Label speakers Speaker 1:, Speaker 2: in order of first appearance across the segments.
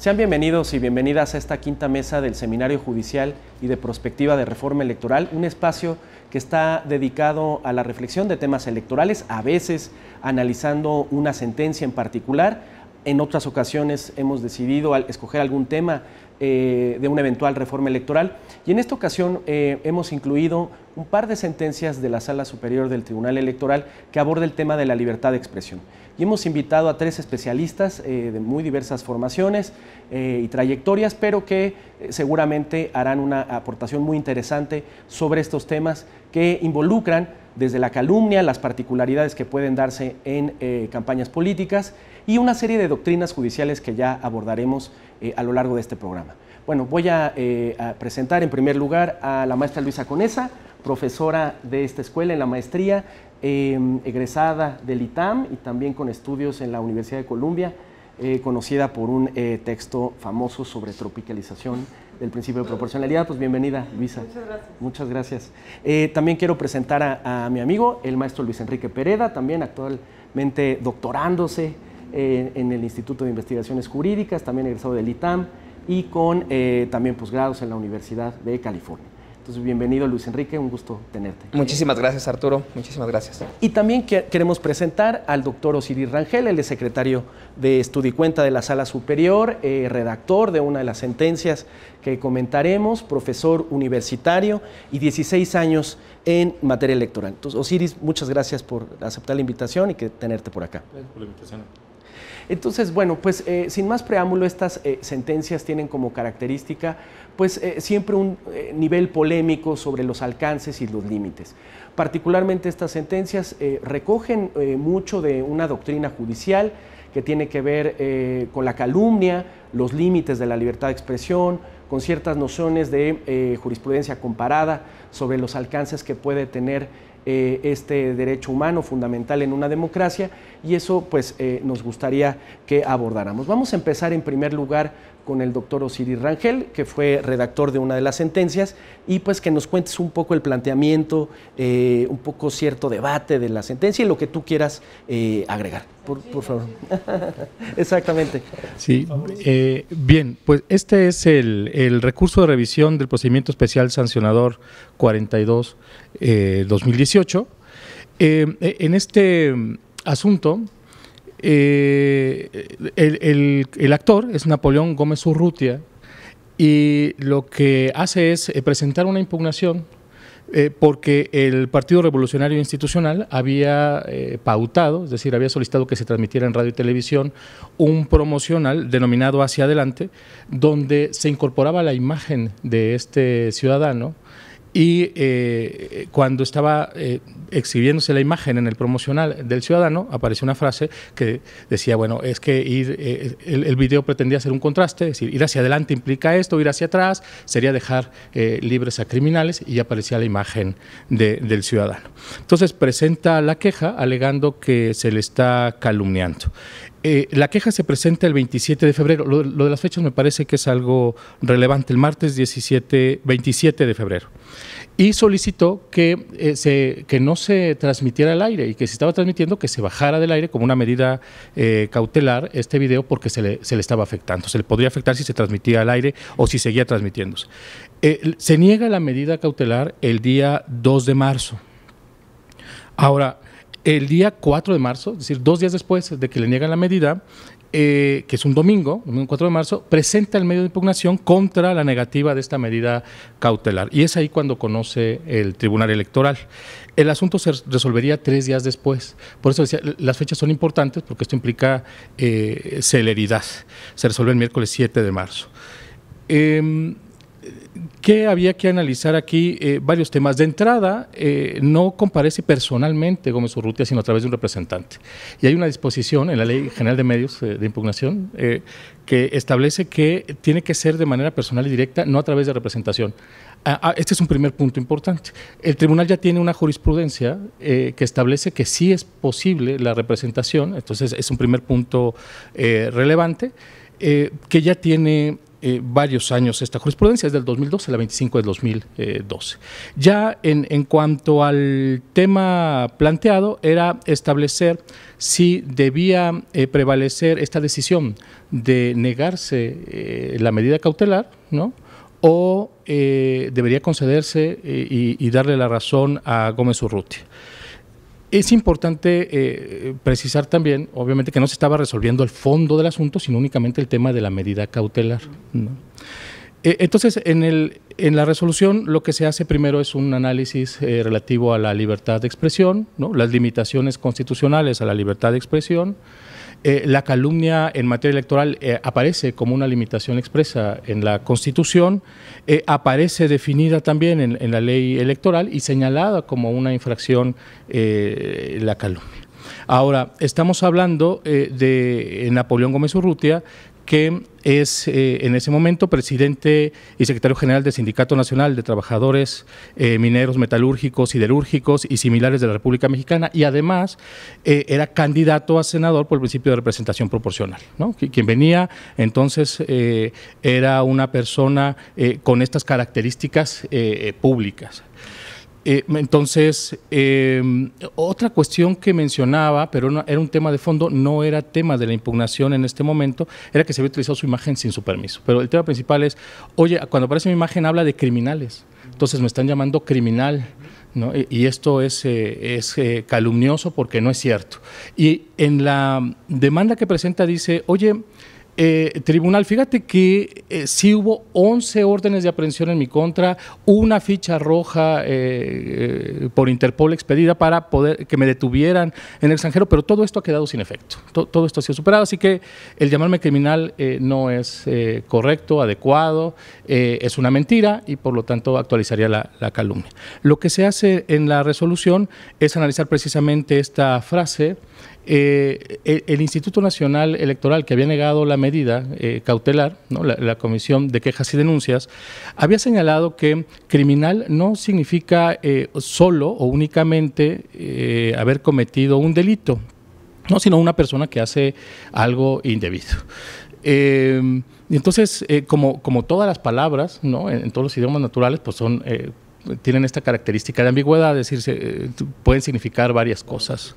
Speaker 1: Sean bienvenidos y bienvenidas a esta quinta mesa del Seminario Judicial y de Prospectiva de Reforma Electoral, un espacio que está dedicado a la reflexión de temas electorales, a veces analizando una sentencia en particular. En otras ocasiones hemos decidido escoger algún tema eh, de una eventual reforma electoral. Y en esta ocasión eh, hemos incluido un par de sentencias de la Sala Superior del Tribunal Electoral que aborda el tema de la libertad de expresión y hemos invitado a tres especialistas eh, de muy diversas formaciones eh, y trayectorias, pero que eh, seguramente harán una aportación muy interesante sobre estos temas que involucran desde la calumnia, las particularidades que pueden darse en campañas políticas y una serie de doctrinas judiciales que ya abordaremos a lo largo de este programa. Bueno, voy a, presentar en primer lugar a la maestra Luisa Conesa, profesora de esta escuela en la maestría Em, egresada del ITAM y también con estudios en la Universidad de Columbia, eh, conocida por un eh, texto famoso sobre tropicalización del principio de proporcionalidad. Pues bienvenida, Luisa. Muchas gracias. Muchas gracias. Eh, también quiero presentar a, mi amigo, el maestro Luis Enrique Pereda, también actualmente doctorándose en el Instituto de Investigaciones Jurídicas, también egresado del ITAM y con también posgrados en la Universidad de California bienvenido Luis Enrique, un gusto tenerte. Muchísimas
Speaker 2: gracias Arturo, muchísimas gracias.
Speaker 1: Y también queremos presentar al doctor Osiris Rangel, el secretario de Estudio y Cuenta de la Sala Superior, eh, redactor de una de las sentencias que comentaremos, profesor universitario y 16 años en materia electoral. Entonces, Osiris, muchas gracias por aceptar la invitación y que tenerte por acá.
Speaker 3: Gracias por la invitación.
Speaker 1: Entonces, bueno, pues eh, sin más preámbulo, estas eh, sentencias tienen como característica pues eh, siempre un eh, nivel polémico sobre los alcances y los límites. Particularmente estas sentencias eh, recogen mucho de una doctrina judicial que tiene que ver con la calumnia, los límites de la libertad de expresión, con ciertas nociones de jurisprudencia comparada sobre los alcances que puede tener este derecho humano fundamental en una democracia y eso pues nos gustaría que abordáramos. Vamos a empezar en primer lugar con el doctor Osiris Rangel, que fue redactor de una de las sentencias, y pues que nos cuentes un poco el planteamiento, eh, un poco cierto debate de la sentencia y lo que tú quieras eh, agregar. Por, favor.
Speaker 3: Exactamente. Sí, eh, bien, pues este es el, el, recurso de revisión del procedimiento especial sancionador 42-2018. E, en este mm, asunto, eh, el, actor es Napoleón Gómez Urrutia y lo que hace es eh, presentar una impugnación eh, porque el Partido Revolucionario Institucional había pautado, es decir, había solicitado que se transmitiera en radio y televisión un promocional denominado Hacia Adelante, donde se incorporaba la imagen de este ciudadano y eh, cuando estaba eh, exhibiéndose la imagen en el promocional del ciudadano, apareció una frase que decía, bueno, es que ir, eh, el, video pretendía hacer un contraste, es decir, ir hacia adelante implica esto, ir hacia atrás sería dejar libres a criminales y aparecía la imagen del ciudadano. Entonces presenta la queja alegando que se le está calumniando. Eh, la queja se presenta el 27 de febrero. Lo, de las fechas me parece que es algo relevante. El martes 17, 27 de febrero. Y solicitó que, eh, se, que no se transmitiera al aire y que si estaba transmitiendo que se bajara del aire como una medida eh, cautelar este video porque se le, se le estaba afectando. Se le podría afectar si se transmitía al aire o si seguía transmitiéndose. se niega la medida cautelar el día 2 de marzo. Ahora, el día 4 de marzo, es decir, dos días después de que le niegan la medida, eh, que es un domingo, domingo 4 de marzo, presenta el medio de impugnación contra la negativa de esta medida cautelar. Y es ahí cuando conoce el Tribunal Electoral. El asunto se resolvería tres días después. Por eso decía, las fechas son importantes porque esto implica eh, celeridad. Se resuelve el miércoles 7 de marzo. Em, que había que analizar aquí? Eh, varios temas. De entrada, eh, no comparece personalmente Gómez Urrutia, sino a través de un representante. Y hay una disposición en la Ley General de Medios eh, de Impugnación que establece que tiene que ser de manera personal y directa, no a través de representación. Ah, ah, este es un primer punto importante. El tribunal ya tiene una jurisprudencia que establece que sí es posible la representación, entonces es un primer punto relevante. Eh, que ya tiene eh, varios años esta jurisprudencia, es del 2012 la 25 de 2012. Ya en, cuanto al tema planteado, era establecer si debía eh, prevalecer esta decisión de negarse la medida cautelar, o debería concederse y, y, darle la razón a Gómez Urrutia. Es importante eh, precisar también, obviamente, que no se estaba resolviendo el fondo del asunto, sino únicamente el tema de la medida cautelar. Eh, entonces, en, la resolución lo que se hace primero es un análisis eh, relativo a la libertad de expresión, ¿no? las limitaciones constitucionales a la libertad de expresión, eh, la calumnia en materia electoral eh, aparece como una limitación expresa en la Constitución, eh, aparece definida también en, en, la ley electoral y señalada como una infracción la calumnia. Ahora, estamos hablando de Napoleón Gómez Urrutia, que es eh, en ese momento presidente y secretario general del Sindicato Nacional de Trabajadores eh, Mineros Metalúrgicos, Siderúrgicos y similares de la República Mexicana y además eh, era candidato a senador por el principio de representación proporcional. Quien venía entonces era una persona con estas características públicas. Eh, entonces, em, otra cuestión que mencionaba, pero era un tema de fondo, no era tema de la impugnación en este momento, era que se había utilizado su imagen sin su permiso. Pero el tema principal es, oye, cuando aparece mi imagen habla de criminales, entonces me están llamando criminal. ¿no? Y esto es, eh, eh, calumnioso porque no es cierto. Y en la demanda que presenta dice, oye, eh, tribunal, fíjate que eh, sí hubo 11 órdenes de aprehensión en mi contra, una ficha roja eh, por Interpol expedida para poder que me detuvieran en el extranjero, pero todo esto ha quedado sin efecto. todo esto ha sido superado, así que el llamarme criminal no es correcto, adecuado, es una mentira y por lo tanto actualizaría la calumnia. Lo que se hace en la resolución es analizar precisamente esta frase eh, el, Instituto Nacional Electoral, que había negado la medida eh, cautelar, la, Comisión de Quejas y Denuncias, había señalado que criminal no significa eh, solo o únicamente haber cometido un delito, ¿no? sino una persona que hace algo indebido. entonces, como, como todas las palabras, en, en todos los idiomas naturales, pues son tienen esta característica de ambigüedad, es decir, eh, pueden significar varias cosas.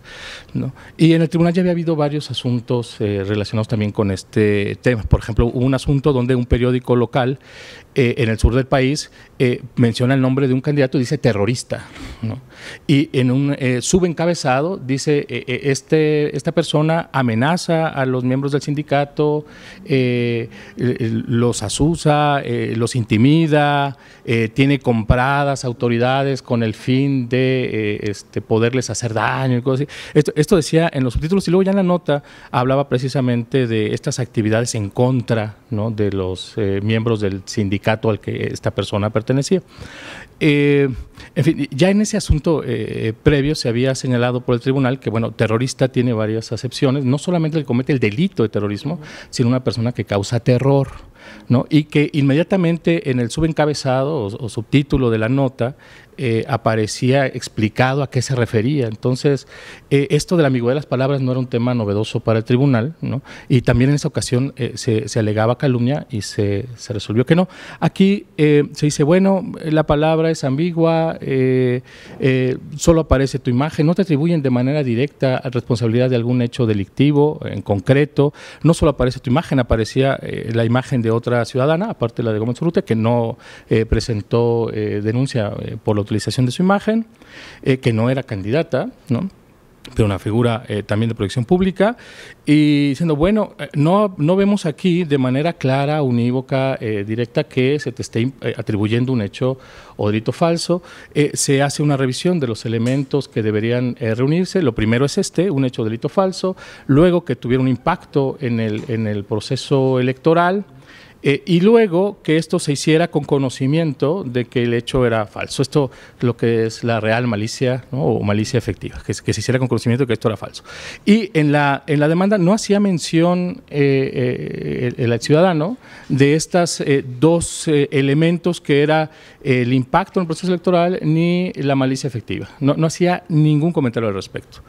Speaker 3: ¿no? Y en el tribunal ya había habido varios asuntos eh, relacionados también con este tema. Por ejemplo, un asunto donde un periódico local eh, en el sur del país eh, menciona el nombre de un candidato y dice terrorista. Y en un eh, subencabezado dice, este, esta persona amenaza a los miembros del sindicato, los asusa, los intimida, tiene compradas autoridades con el fin de este, poderles hacer daño y Esto, decía en los subtítulos y luego ya en la nota hablaba precisamente de estas actividades en contra de los miembros del sindicato al que esta persona pertenecía. Eh, en fin, ya en ese asunto eh, previo se había señalado por el tribunal que, bueno, terrorista tiene varias acepciones, no solamente el que comete el delito de terrorismo, sino una persona que causa terror. Y que inmediatamente en el subencabezado o, subtítulo de la nota eh, aparecía explicado a qué se refería. Entonces, eh, esto de la ambigüedad de las palabras no era un tema novedoso para el tribunal, Y también en esa ocasión eh, se, alegaba calumnia y se, resolvió que no. Aquí se dice, bueno, la palabra es ambigua, solo aparece tu imagen, no te atribuyen de manera directa responsabilidad de algún hecho delictivo en concreto, no solo aparece tu imagen, aparecía la imagen de otra ciudadana, aparte de la de Gómez Rute, que no eh, presentó eh, denuncia eh, por la utilización de su imagen, que no era candidata, ¿no? pero una figura también de proyección pública, y diciendo, bueno, no, no vemos aquí de manera clara, unívoca, directa, que se te esté atribuyendo un hecho o delito falso. se hace una revisión de los elementos que deberían reunirse. Lo primero es este, un hecho o delito falso, luego que tuviera un impacto en el, en el proceso electoral eh, y luego que esto se hiciera con conocimiento de que el hecho era falso. Esto lo que es la real malicia o malicia efectiva, que, se hiciera con conocimiento de que esto era falso. Y en la, en la demanda no hacía mención eh, eh, el, ciudadano de estos dos elementos que era el impacto en el proceso electoral ni la malicia efectiva. No, no hacía ningún comentario al respecto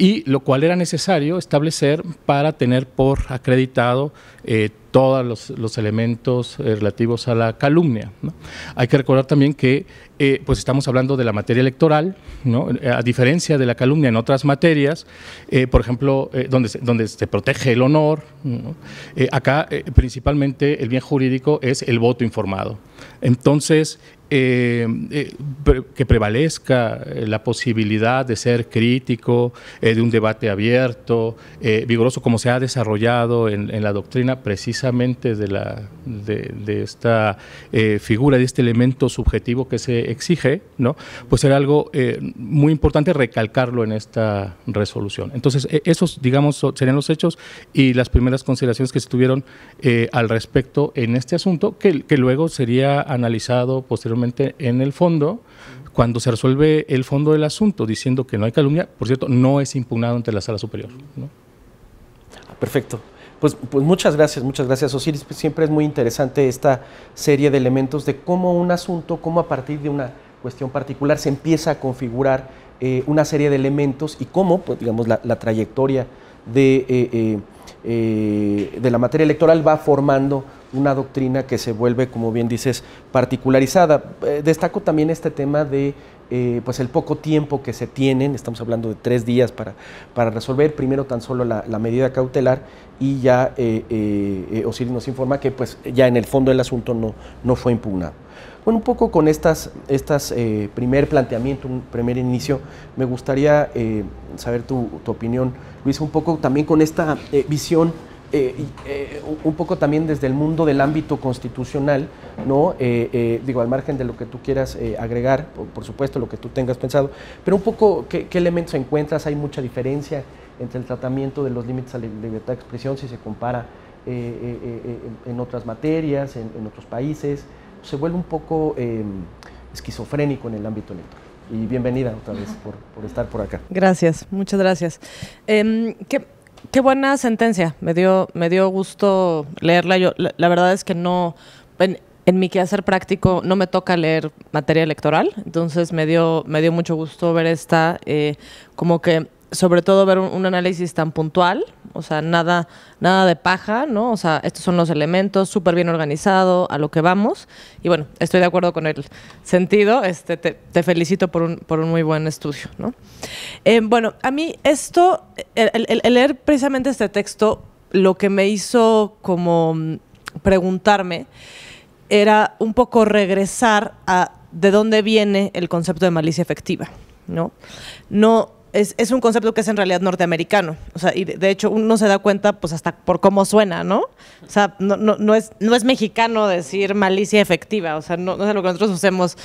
Speaker 3: y lo cual era necesario establecer para tener por acreditado eh, todos los, elementos eh, relativos a la calumnia. Hay que recordar también que eh, pues estamos hablando de la materia electoral, a diferencia de la calumnia en otras materias, por ejemplo, donde, se, donde se protege el honor, acá principalmente el bien jurídico es el voto informado. Entonces, eh, eh, que prevalezca eh, la posibilidad de ser crítico, de un debate abierto, vigoroso, como se ha desarrollado en, la doctrina precisamente de, la, de, esta figura, de este elemento subjetivo que se exige, ¿no? pues era algo muy importante recalcarlo en esta resolución. Entonces, e, esos, digamos, serían los hechos y las primeras consideraciones que se tuvieron al respecto en este asunto, que, que luego sería analizado posteriormente en el fondo, cuando se resuelve el fondo del asunto diciendo que no hay calumnia, por cierto, no es impugnado ante la sala superior.
Speaker 1: Perfecto. Pues, pues, muchas gracias, muchas gracias Osiris. Pues siempre es muy interesante esta serie de elementos de cómo un asunto, cómo a partir de una cuestión particular se empieza a configurar eh, una serie de elementos y cómo, pues, digamos, la, trayectoria de, eh, eh, de la materia electoral va formando una doctrina que se vuelve, como bien dices, particularizada. Eh, destaco también este tema de eh, pues el poco tiempo que se tienen, estamos hablando de tres días para, para resolver, primero tan solo la, medida cautelar y ya eh, Osiris nos informa que pues ya en el fondo el asunto no, no fue impugnado. Bueno, un poco con estas, estas primer planteamiento, un primer inicio, me gustaría saber tu, tu, opinión, Luis, un poco también con esta visión eh, eh, un poco también desde el mundo del ámbito constitucional, ¿no? Eh, digo, al margen de lo que tú quieras agregar, por, supuesto, lo que tú tengas pensado, pero un poco, ¿qué, elementos encuentras? ¿Hay mucha diferencia entre el tratamiento de los límites a la libertad de expresión si se compara en otras materias, en, otros países? Se vuelve un poco esquizofrénico en el ámbito electoral y bienvenida otra vez por, estar por acá.
Speaker 4: Gracias, muchas gracias. Em, ¿qué, qué buena sentencia. Me dio, me dio gusto leerla. Yo, la, verdad es que no. En, mi quehacer práctico no me toca leer materia electoral, entonces me dio, me dio mucho gusto ver esta, eh, como que sobre todo ver un, análisis tan puntual, o sea, nada, nada de paja, ¿no? O sea, estos son los elementos, súper bien organizado, a lo que vamos. Y bueno, estoy de acuerdo con el sentido, este, te, felicito por un, muy buen estudio, ¿no? Eh, bueno, a mí esto, el, leer precisamente este texto, lo que me hizo como mm, preguntarme era un poco regresar a de dónde viene el concepto de malicia efectiva, ¿no? No es, es, un concepto que es en realidad norteamericano. O sea, y de, hecho uno se da cuenta, pues hasta por cómo suena, ¿no? O sea, no, no, no, es, no es mexicano decir malicia efectiva, o sea, no, no es lo que nosotros hacemos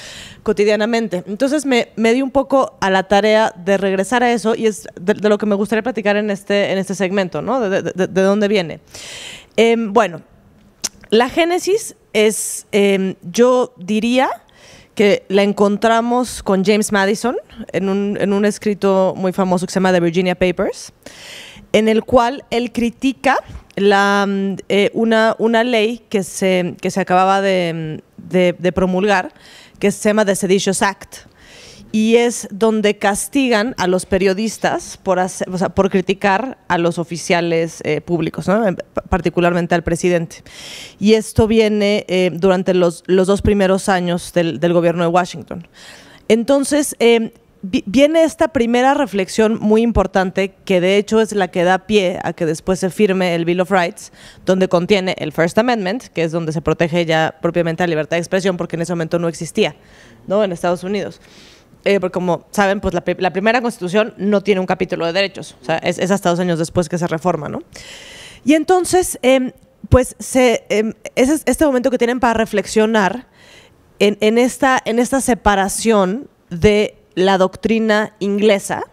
Speaker 4: cotidianamente. Entonces me, me, di un poco a la tarea de regresar a eso y es de, lo que me gustaría platicar en este, en este segmento, ¿no? De, de dónde viene. Em, bueno, la génesis es, em, yo diría, que la encontramos con James Madison en un, en un escrito muy famoso que se llama The Virginia Papers, en el cual él critica mm, eh, una, una, ley que se, que se acababa de, mm, de, de promulgar, que se llama The Seditious Act y es donde castigan a los periodistas por, criticar a los oficiales eh, públicos, particularmente al presidente. Y esto viene eh, durante los, dos primeros años del, gobierno de Washington. Entonces, eh, viene esta primera reflexión muy importante, que de hecho es la que da pie a que después se firme el Bill of Rights, donde contiene el First Amendment, que es donde se protege ya propiamente la libertad de expresión, porque en ese momento no existía, ¿no? En Estados Unidos. Eh, porque como saben, pues la, primera constitución no tiene un capítulo de derechos, o sea, es, hasta dos años después que se reforma, ¿no? Y entonces, em, pues em, es este momento que tienen para reflexionar en esta separación de la doctrina inglesa,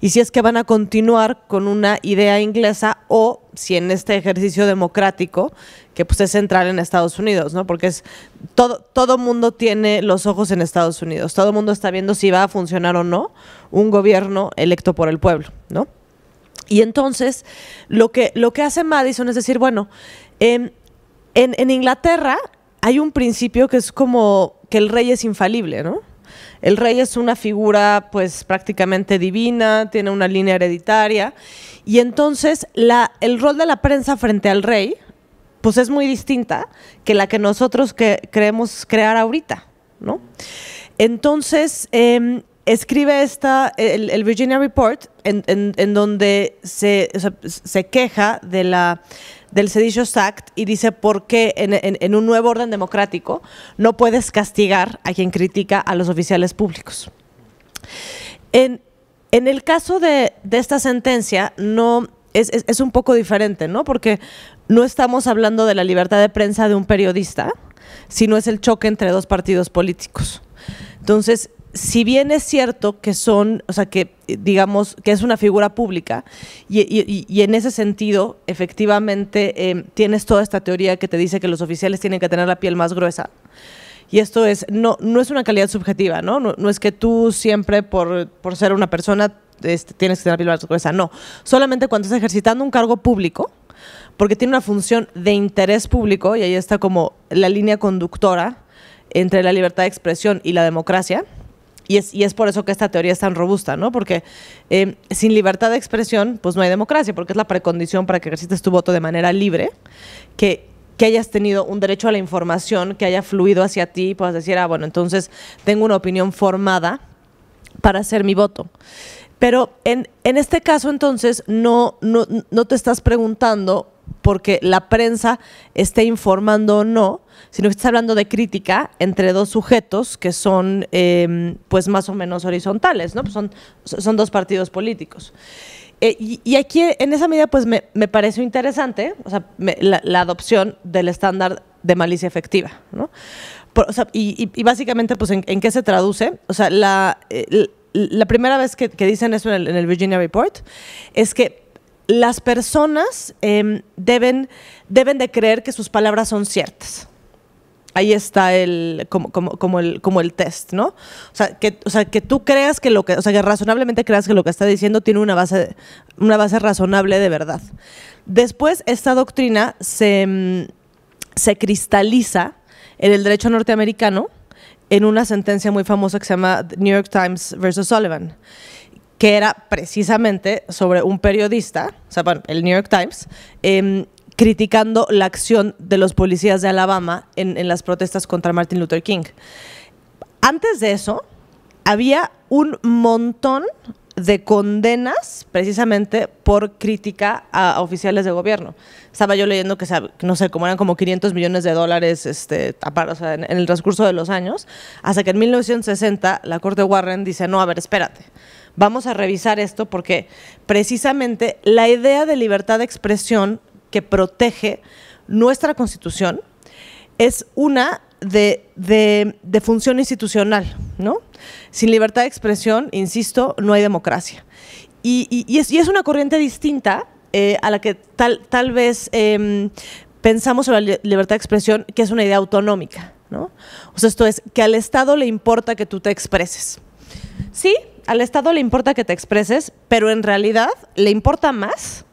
Speaker 4: y si es que van a continuar con una idea inglesa o si en este ejercicio democrático, que pues es central en Estados Unidos, ¿no? Porque es todo, todo mundo tiene los ojos en Estados Unidos, todo mundo está viendo si va a funcionar o no un gobierno electo por el pueblo, ¿no? Y entonces, lo que, lo que hace Madison es decir, bueno, em, en, en Inglaterra hay un principio que es como que el rey es infalible, ¿no? El rey es una figura pues prácticamente divina, tiene una línea hereditaria y entonces el rol de la prensa frente al rey pues es muy distinta que la que nosotros que creemos crear ahorita, ¿no? Entonces em, escribe esta, el, Virginia Report en, donde se queja de la del Seditious Act y dice por qué en, un nuevo orden democrático no puedes castigar a quien critica a los oficiales públicos. En, el caso de, esta sentencia, no es, es, un poco diferente, ¿no? Porque no estamos hablando de la libertad de prensa de un periodista, sino es el choque entre dos partidos políticos. Entonces, si bien es cierto que son, o sea, que eh, digamos que es una figura pública y, en ese sentido, efectivamente, em, tienes toda esta teoría que te dice que los oficiales tienen que tener la piel más gruesa. Y esto es, no, no es una calidad subjetiva, ¿no? No, es que tú siempre por, por ser una persona este, tienes que tener la piel más gruesa, no. Solamente cuando estás ejercitando un cargo público, porque tiene una función de interés público y ahí está como la línea conductora entre la libertad de expresión y la democracia y es, y es por eso que esta teoría es tan robusta, ¿no? Porque eh, sin libertad de expresión, pues no hay democracia, porque es la precondición para que ejercites tu voto de manera libre, que, hayas tenido un derecho a la información, que haya fluido hacia ti, y puedas decir, ah, bueno, entonces tengo una opinión formada para hacer mi voto. Pero en, en este caso, entonces, no, no, no te estás preguntando porque la prensa esté informando o no, sino que está hablando de crítica entre dos sujetos que son em, pues más o menos horizontales, ¿no? Pues, son, son dos partidos políticos. Eh, y, aquí en esa medida pues me, me pareció interesante o sea, la, adopción del estándar de malicia efectiva, ¿no? y, básicamente pues en, qué se traduce, o sea, la, eh, primera vez que, dicen eso en el Virginia Report es que las personas em, deben, deben de creer que sus palabras son ciertas. Ahí está el como, el como el test, ¿no? O sea, que, sea, que tú creas que lo que, o sea, que razonablemente creas que lo que está diciendo tiene una base, una base razonable de verdad. Después, esta doctrina se, em, se cristaliza en el derecho norteamericano en una sentencia muy famosa que se llama New York Times versus Sullivan que era precisamente sobre un periodista, o sea, el New York Times, em, criticando la acción de los policías de Alabama en, las protestas contra Martin Luther King. Antes de eso, había un montón de condenas precisamente por crítica a oficiales de gobierno. Estaba yo leyendo que, no sé, como eran como 500 millones de dólares este, en, el transcurso de los años, hasta que en 1960 la Corte Warren dice, no, a ver, espérate. Vamos a revisar esto porque precisamente la idea de libertad de expresión que protege nuestra Constitución es una de, de, función institucional, ¿no? Sin libertad de expresión, insisto, no hay democracia. Y, y, es, y es, una corriente distinta eh, a la que tal, tal vez em, pensamos sobre la libertad de expresión, que es una idea autonómica, ¿no? O sea, esto es que al Estado le importa que tú te expreses. Sí, al Estado le importa que te expreses, pero en realidad le importa más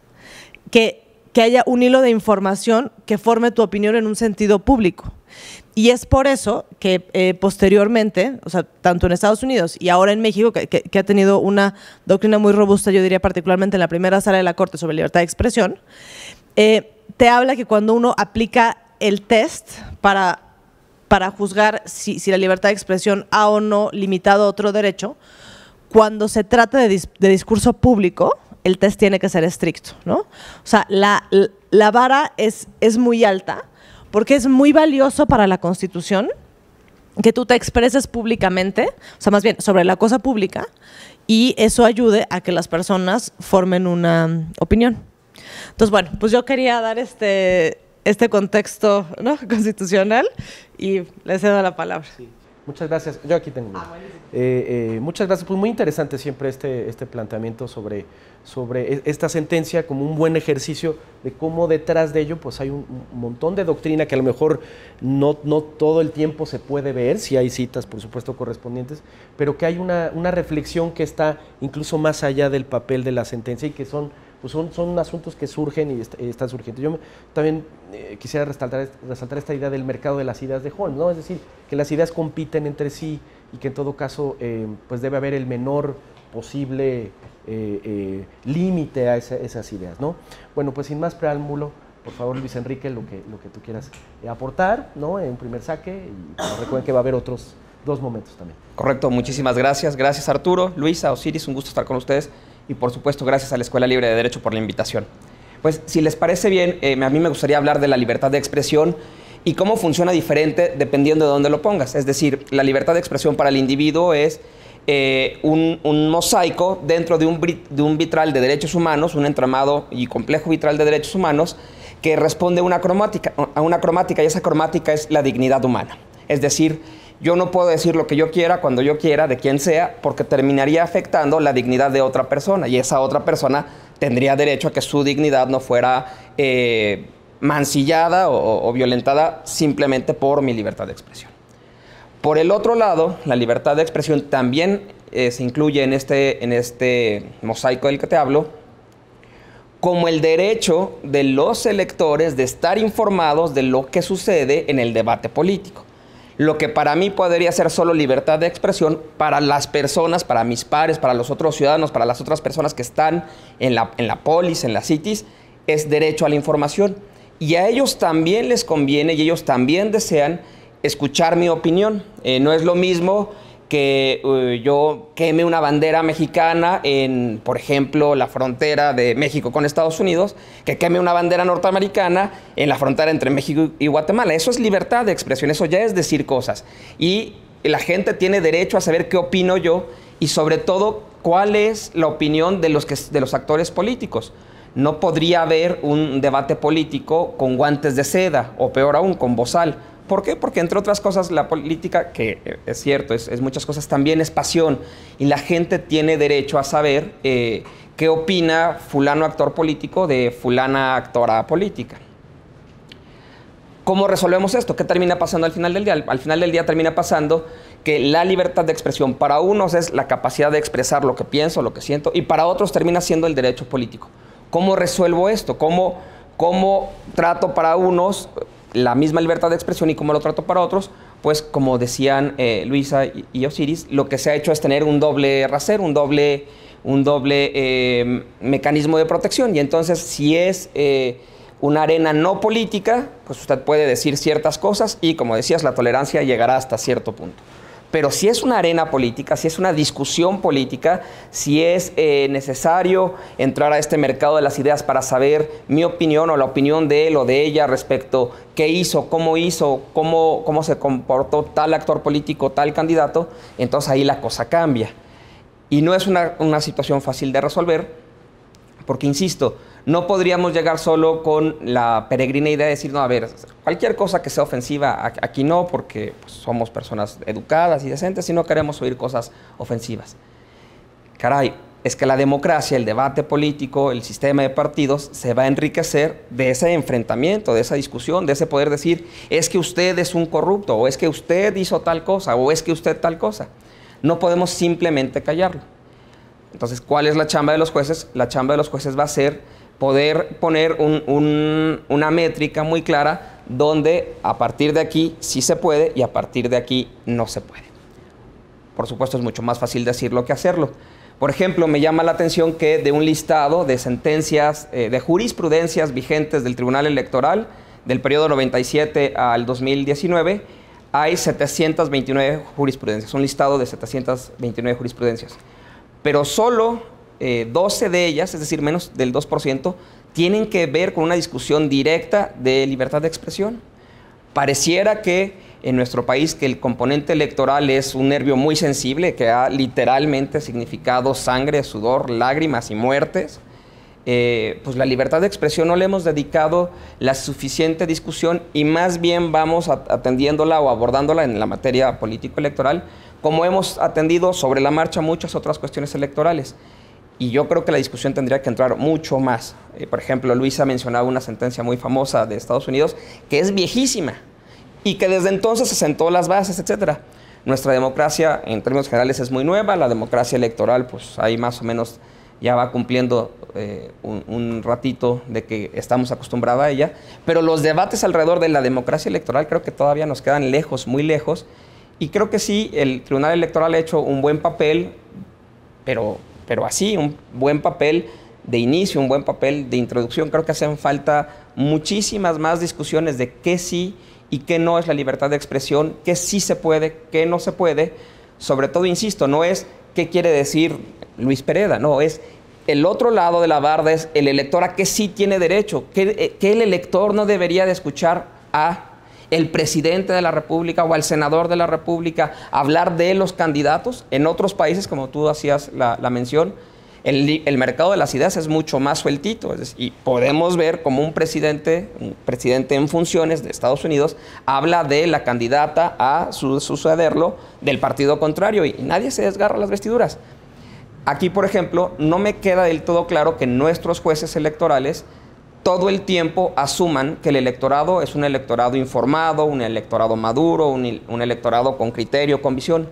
Speaker 4: que, haya un hilo de información que forme tu opinión en un sentido público. Y es por eso que eh, posteriormente, o sea, tanto en Estados Unidos y ahora en México, que, ha tenido una doctrina muy robusta, yo diría particularmente en la primera sala de la Corte sobre libertad de expresión, eh, te habla que cuando uno aplica el test para, juzgar si, si la libertad de expresión ha o no limitado otro derecho, cuando se trata de, discurso público, el test tiene que ser estricto, ¿no? O sea, la, vara es, muy alta porque es muy valioso para la Constitución que tú te expreses públicamente, o sea, más bien sobre la cosa pública, y eso ayude a que las personas formen una opinión. Entonces, bueno, pues yo quería dar este, este contexto constitucional y le cedo la palabra. Muchas gracias. Yo aquí tengo. Ah,
Speaker 1: eh, eh, muchas gracias. Pues muy interesante siempre este, este planteamiento sobre, sobre e, esta sentencia como un buen ejercicio de cómo detrás de ello pues hay un, montón de doctrina que a lo mejor no, no todo el tiempo se puede ver, si hay citas por supuesto correspondientes, pero que hay una reflexión que está incluso más allá del papel de la sentencia y que son pues, son, son asuntos que surgen y, están surgiendo. Yo también eh, quisiera resaltar, esta idea del mercado de las ideas de Holmes, ¿no? Es decir, que las ideas compiten entre sí y que en todo caso eh, pues debe haber el menor posible eh, límite a esas ideas, ¿no? Bueno, pues sin más preámbulo, por favor, Luis Enrique, lo que, lo que tú quieras aportar, ¿no? En primer saque y recuerden que va a haber otros dos momentos también.
Speaker 2: Correcto, muchísimas gracias. Gracias Arturo, Luisa, Osiris, un gusto estar con ustedes y por supuesto gracias a la Escuela Libre de Derecho por la invitación. Pues si les parece bien, eh, a mí me gustaría hablar de la libertad de expresión y cómo funciona diferente dependiendo de dónde lo pongas. Es decir, la libertad de expresión para el individuo es eh, un, mosaico dentro de un, de un vitral de derechos humanos, un entramado y complejo vitral de derechos humanos que responde a una cromática, a una cromática y esa cromática es la dignidad humana. Es decir, yo no puedo decir lo que yo quiera, cuando yo quiera, de quien sea, porque terminaría afectando la dignidad de otra persona y esa otra persona tendría derecho a que su dignidad no fuera eh, mancillada o, violentada simplemente por mi libertad de expresión. Por el otro lado, la libertad de expresión también eh, se incluye en este, en este mosaico del que te hablo, como el derecho de los electores de estar informados de lo que sucede en el debate político lo que para mí podría ser solo libertad de expresión, para las personas, para mis pares, para los otros ciudadanos, para las otras personas que están en la, en la polis, en las cities, es derecho a la información. Y a ellos también les conviene y ellos también desean escuchar mi opinión. Eh, no es lo mismo que eh, yo queme una bandera mexicana en, por ejemplo, la frontera de México con Estados Unidos, que queme una bandera norteamericana en la frontera entre México y Guatemala. Eso es libertad de expresión, eso ya es decir cosas. Y la gente tiene derecho a saber qué opino yo y sobre todo cuál es la opinión de los, de los actores políticos. No podría haber un debate político con guantes de seda o peor aún, con bozal ¿Por qué? Porque entre otras cosas la política, que eh, es cierto, es, muchas cosas, también es pasión y la gente tiene derecho a saber eh, qué opina fulano actor político de fulana actora política. ¿Cómo resolvemos esto? ¿Qué termina pasando al final del día? Al final del día termina pasando que la libertad de expresión para unos es la capacidad de expresar lo que pienso, lo que siento, y para otros termina siendo el derecho político. ¿Cómo resuelvo esto? ¿Cómo, cómo trato para unos la misma libertad de expresión y cómo lo trato para otros, pues como decían eh, Luisa y, Osiris, lo que se ha hecho es tener un doble rasero, un doble, un doble em, mecanismo de protección. Y entonces, si es eh, una arena no política, pues usted puede decir ciertas cosas y, como decías, la tolerancia llegará hasta cierto punto. Pero si es una arena política, si es una discusión política, si es eh, necesario entrar a este mercado de las ideas para saber mi opinión o la opinión de él o de ella respecto qué hizo, cómo hizo, cómo, cómo se comportó tal actor político, tal candidato, entonces ahí la cosa cambia. Y no es una, una situación fácil de resolver, porque insisto, no podríamos llegar solo con la peregrina idea de decir, no, a ver, cualquier cosa que sea ofensiva, aquí no, porque pues, somos personas educadas y decentes y no queremos oír cosas ofensivas. Caray, es que la democracia, el debate político, el sistema de partidos se va a enriquecer de ese enfrentamiento, de esa discusión, de ese poder decir, es que usted es un corrupto, o es que usted hizo tal cosa, o es que usted tal cosa. No podemos simplemente callarlo. Entonces, ¿cuál es la chamba de los jueces? La chamba de los jueces va a ser poder poner una métrica muy clara donde a partir de aquí sí se puede y a partir de aquí no se puede. Por supuesto es mucho más fácil decirlo que hacerlo. Por ejemplo, me llama la atención que de un listado de sentencias, eh, de jurisprudencias vigentes del Tribunal Electoral del periodo 97 al 2019, hay 729 jurisprudencias, un listado de 729 jurisprudencias. Pero solo 12 eh, de ellas, es decir, menos del 2%, tienen que ver con una discusión directa de libertad de expresión. Pareciera que en nuestro país que el componente electoral es un nervio muy sensible que ha literalmente significado sangre, sudor, lágrimas y muertes, eh, pues la libertad de expresión no le hemos dedicado la suficiente discusión y más bien vamos atendiéndola o abordándola en la materia político-electoral, como hemos atendido sobre la marcha muchas otras cuestiones electorales. Y yo creo que la discusión tendría que entrar mucho más. Eh, por ejemplo, Luisa ha mencionado una sentencia muy famosa de Estados Unidos que es viejísima y que desde entonces se sentó las bases, etc. Nuestra democracia, en términos generales, es muy nueva. La democracia electoral, pues ahí más o menos ya va cumpliendo eh, un, ratito de que estamos acostumbrados a ella. Pero los debates alrededor de la democracia electoral creo que todavía nos quedan lejos, muy lejos. Y creo que sí, el Tribunal Electoral ha hecho un buen papel, pero pero así, un buen papel de inicio, un buen papel de introducción, creo que hacen falta muchísimas más discusiones de qué sí y qué no es la libertad de expresión, qué sí se puede, qué no se puede. Sobre todo, insisto, no es qué quiere decir Luis Pereda, no, es el otro lado de la barda, es el elector a qué sí tiene derecho, qué eh, que el elector no debería de escuchar a el presidente de la República o el senador de la República hablar de los candidatos. En otros países, como tú hacías la, mención, el, mercado de las ideas es mucho más sueltito. y podemos ver como un presidente, un presidente en funciones de Estados Unidos, habla de la candidata a su, sucederlo del partido contrario y nadie se desgarra las vestiduras. Aquí, por ejemplo, no me queda del todo claro que nuestros jueces electorales todo el tiempo asuman que el electorado es un electorado informado, un electorado maduro, un, electorado con criterio, con visión.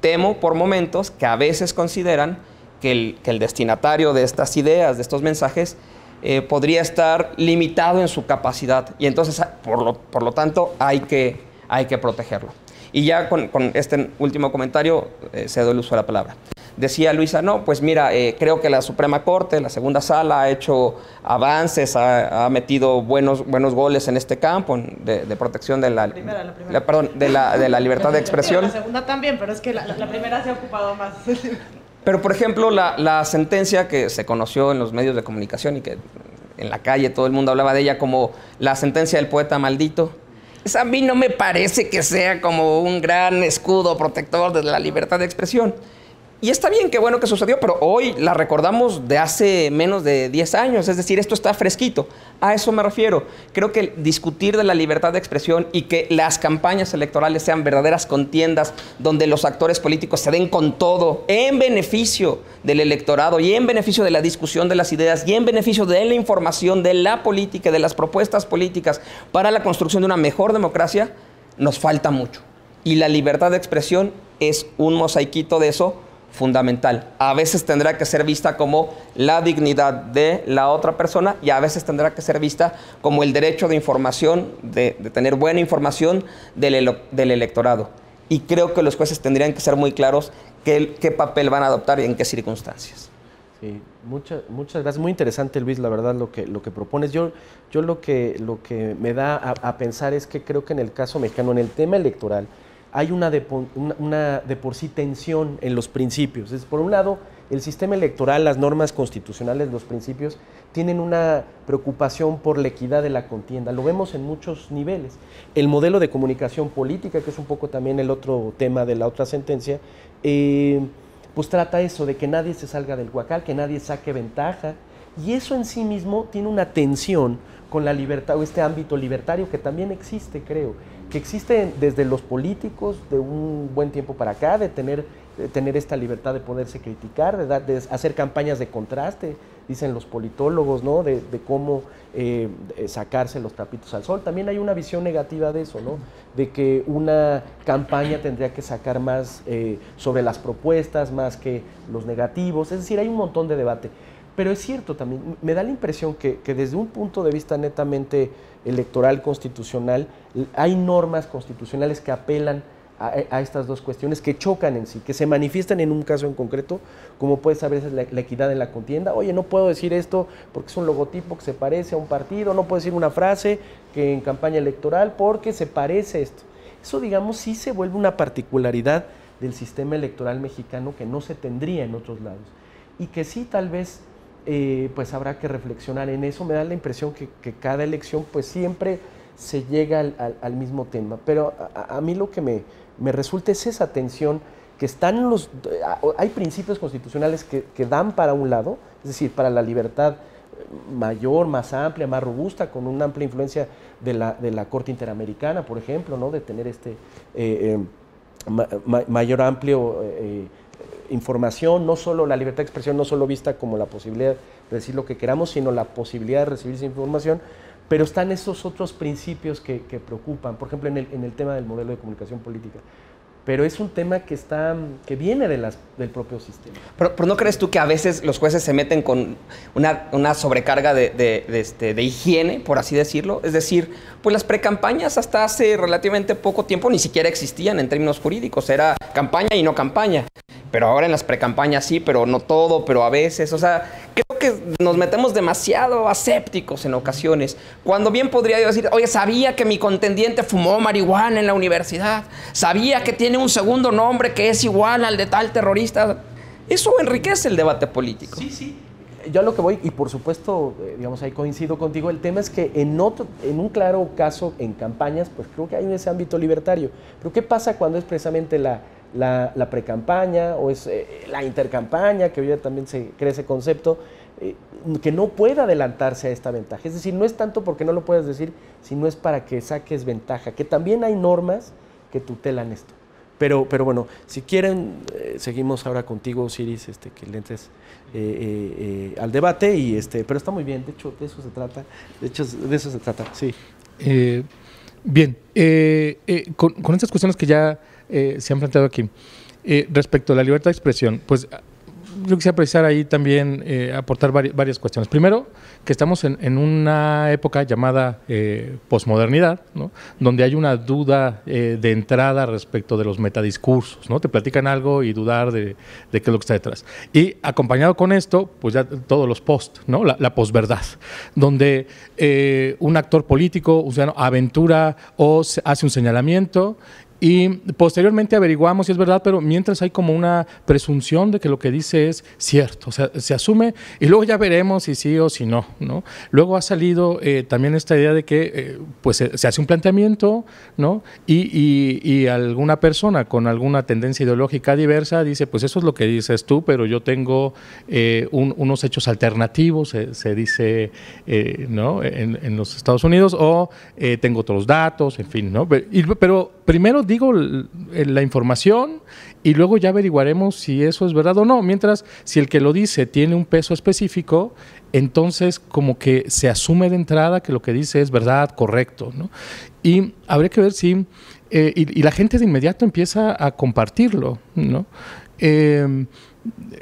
Speaker 2: Temo por momentos que a veces consideran que el, destinatario de estas ideas, de estos mensajes, eh, podría estar limitado en su capacidad y entonces, ah, por lo, tanto, hay que, hay que protegerlo. Y ya con, este último comentario se eh, cedo el uso de la palabra decía Luisa, no, pues mira, eh, creo que la Suprema Corte, la segunda sala, ha hecho avances, ha, metido buenos, buenos goles en este campo de, protección de la,
Speaker 4: de,
Speaker 2: la, libertad de expresión. La
Speaker 4: segunda también, pero es que la, primera se ha ocupado más.
Speaker 2: Pero, por ejemplo, la, sentencia que se conoció en los medios de comunicación y que en la calle todo el mundo hablaba de ella como la sentencia del poeta maldito, pues a mí no me parece que sea como un gran escudo protector de la libertad de expresión. Y está bien, qué bueno que sucedió, pero hoy la recordamos de hace menos de 10 años, es decir, esto está fresquito. A eso me refiero. Creo que discutir de la libertad de expresión y que las campañas electorales sean verdaderas contiendas donde los actores políticos se den con todo en beneficio del electorado y en beneficio de la discusión de las ideas y en beneficio de la información, de la política, de las propuestas políticas para la construcción de una mejor democracia, nos falta mucho. Y la libertad de expresión es un mosaiquito de eso fundamental. A veces tendrá que ser vista como la dignidad de la otra persona y a veces tendrá que ser vista como el derecho de información, de, tener buena información del, electorado. Y creo que los jueces tendrían que ser muy claros qué, papel van a adoptar y en qué circunstancias.
Speaker 1: muchas, muchas gracias. Muy interesante, Luis, la verdad, lo que, lo que propones. Yo, yo lo, que, lo que me da a, a pensar es que creo que en el caso mexicano, en el tema electoral, hay una de, por sí tensión en los principios. Es, por un lado, el sistema electoral, las normas constitucionales, los principios, tienen una preocupación por la equidad de la contienda. Lo vemos en muchos niveles. El modelo de comunicación política, que es un poco también el otro tema de la otra sentencia, eh, pues trata eso, de que nadie se salga del huacal, que nadie saque ventaja. Y eso en sí mismo tiene una tensión con la libertad o este ámbito libertario que también existe, creo que existe desde los políticos de un buen tiempo para acá, de tener, tener esta libertad de poderse criticar, de, de, hacer campañas de contraste, dicen los politólogos, ¿no? de, cómo eh, sacarse los tapitos al sol. También hay una visión negativa de eso, ¿no? de que una campaña tendría que sacar más eh, sobre las propuestas, más que los negativos, es decir, hay un montón de debate. Pero es cierto también, me da la impresión que, que desde un punto de vista netamente electoral constitucional, hay normas constitucionales que apelan a, estas dos cuestiones que chocan en sí, que se manifiestan en un caso en concreto, como puede saber la, la, equidad en la contienda. Oye, no puedo decir esto porque es un logotipo que se parece a un partido, no puedo decir una frase que en campaña electoral porque se parece esto. Eso, digamos, sí se vuelve una particularidad del sistema electoral mexicano que no se tendría en otros lados y que sí tal vez eh, pues habrá que reflexionar en eso. Me da la impresión que, cada elección pues siempre se llega al, mismo tema. Pero a, mí lo que me, me resulta es esa tensión que están los... Hay principios constitucionales que, que, dan para un lado, es decir, para la libertad mayor, más amplia, más robusta, con una amplia influencia de la, de la Corte Interamericana, por ejemplo, ¿no? de tener este eh, eh, mayor amplio información, no solo la libertad de expresión, no solo vista como la posibilidad de decir lo que queramos, sino la posibilidad de recibir esa información, pero están esos otros principios que, preocupan, por ejemplo, en el, tema del modelo de comunicación política. Pero es un tema que, está, que viene de las, del propio sistema.
Speaker 2: Pero, ¿no crees tú que a veces los jueces se meten con una, sobrecarga de, este, de, higiene, por así decirlo? Es decir, pues las precampañas hasta hace relativamente poco tiempo ni siquiera existían en términos jurídicos, era campaña y no campaña pero ahora en las precampañas sí, pero no todo, pero a veces, o sea, creo que nos metemos demasiado asépticos en ocasiones, cuando bien podría yo decir, oye, sabía que mi contendiente fumó marihuana en la universidad, sabía que tiene un segundo nombre que es igual al de tal terrorista, eso enriquece el debate político. Sí, sí. Eh, yo lo que voy, y por
Speaker 1: supuesto, eh, digamos, ahí coincido contigo, el tema es que en, otro, en un claro caso, en campañas, pues creo que hay en ese ámbito libertario. Pero ¿qué pasa cuando es precisamente la, la, precampaña o es eh, la intercampaña, que hoy día también se cree ese concepto, eh, que no pueda adelantarse a esta ventaja. Es decir, no es tanto porque no lo puedas decir, sino es para que saques ventaja, que también hay normas que tutelan esto. Pero, pero bueno, si quieren, eh, seguimos ahora contigo, Osiris, este, que le entres al debate, y este, pero está muy bien, de hecho, de eso se trata, de hecho, de eso se trata, sí.
Speaker 3: Bien, eh, eh, con, estas cuestiones que ya eh, se han planteado aquí, respecto a la libertad de expresión, pues yo quisiera precisar ahí también, eh, aportar varias cuestiones. Primero, que estamos en, una época llamada eh, posmodernidad, donde hay una duda eh, de entrada respecto de los metadiscursos. ¿no? Te platican algo y dudar de, qué es lo que está detrás. Y acompañado con esto, pues ya todos los post, ¿no? la, la posverdad, donde eh, un actor político, un ciudadano, aventura o hace un señalamiento y posteriormente averiguamos si es verdad, pero mientras hay como una presunción de que lo que dice es cierto, o sea, se asume y luego ya veremos si sí o si no. ¿no? Luego ha salido eh, también esta idea de que eh, pues se, hace un planteamiento ¿no? Y, y, alguna persona con alguna tendencia ideológica diversa dice, pues eso es lo que dices tú, pero yo tengo eh, unos hechos alternativos, se, dice ¿no? En, los Estados Unidos, o tengo otros datos, en fin. ¿no? pero primero digo eh, la información y luego ya averiguaremos si eso es verdad o no. Mientras, si el que lo dice tiene un peso específico, entonces como que se asume de entrada que lo que dice es verdad, correcto. ¿no? Y habría que ver si... Eh, y, la gente de inmediato empieza a compartirlo, ¿no? Eh,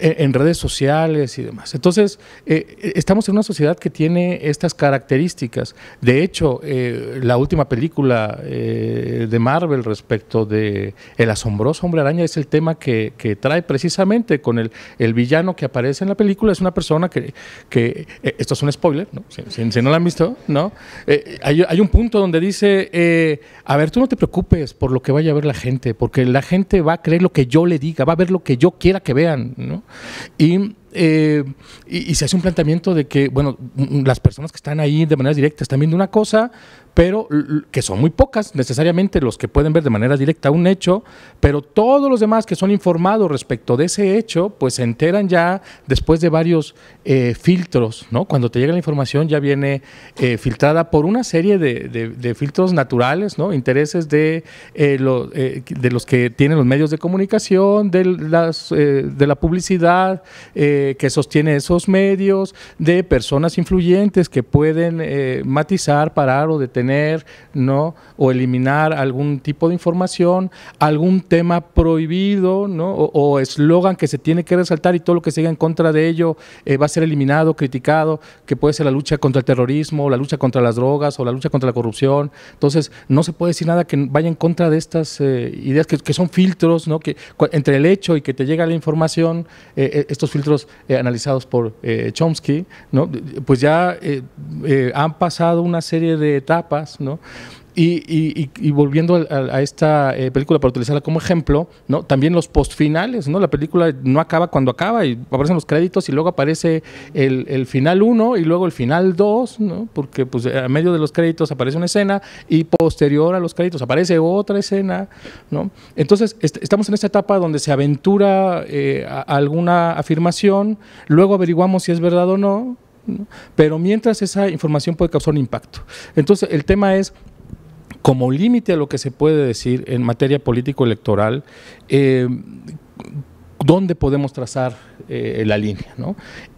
Speaker 3: en redes sociales y demás. Entonces, eh, estamos en una sociedad que tiene estas características. De hecho, eh, la última película eh, de Marvel respecto de El asombroso hombre araña es el tema que, trae precisamente con el, villano que aparece en la película. Es una persona que, que esto es un spoiler, ¿no? Si, no la han visto, ¿no? Hay, hay, un punto donde dice, a ver, tú no te preocupes por lo que vaya a ver la gente, porque la gente va a creer lo que yo le diga, va a ver lo que yo quiera que vean. Eh, y, y, se hace un planteamiento de que, bueno, las personas que están ahí de manera directa están viendo una cosa, pero que son muy pocas necesariamente los que pueden ver de manera directa un hecho, pero todos los demás que son informados respecto de ese hecho, pues se enteran ya después de varios eh, filtros, ¿no? Cuando te llega la información ya viene eh, filtrada por una serie de, filtros naturales, ¿no? Intereses de, eh, de los que tienen los medios de comunicación, de, las, de la publicidad que sostiene esos medios, de personas influyentes que pueden matizar, parar o detener ¿no? o eliminar algún tipo de información, algún tema prohibido ¿no? o eslogan que se tiene que resaltar y todo lo que siga en contra de ello eh, va a ser eliminado, criticado, que puede ser la lucha contra el terrorismo, la lucha contra las drogas o la lucha contra la corrupción. Entonces, no se puede decir nada que vaya en contra de estas eh, ideas que, son filtros, ¿no? que entre el hecho y que te llega la información, eh, estos filtros analizados por Chomsky, ¿no? pues ya han pasado una serie de etapas ¿no? Y, volviendo a, esta eh, película, para utilizarla como ejemplo, ¿no? también los postfinales, ¿no? la película no acaba cuando acaba y aparecen los créditos y luego aparece el, final 1 y luego el final 2, porque pues, a medio de los créditos aparece una escena y posterior a los créditos aparece otra escena. Entonces, estamos en esta etapa donde se aventura eh, alguna afirmación, luego averiguamos si es verdad o no, pero mientras esa información puede causar un impacto. Entonces, el tema es como límite a lo que se puede decir en materia político-electoral, eh, dónde podemos trazar eh, la línea.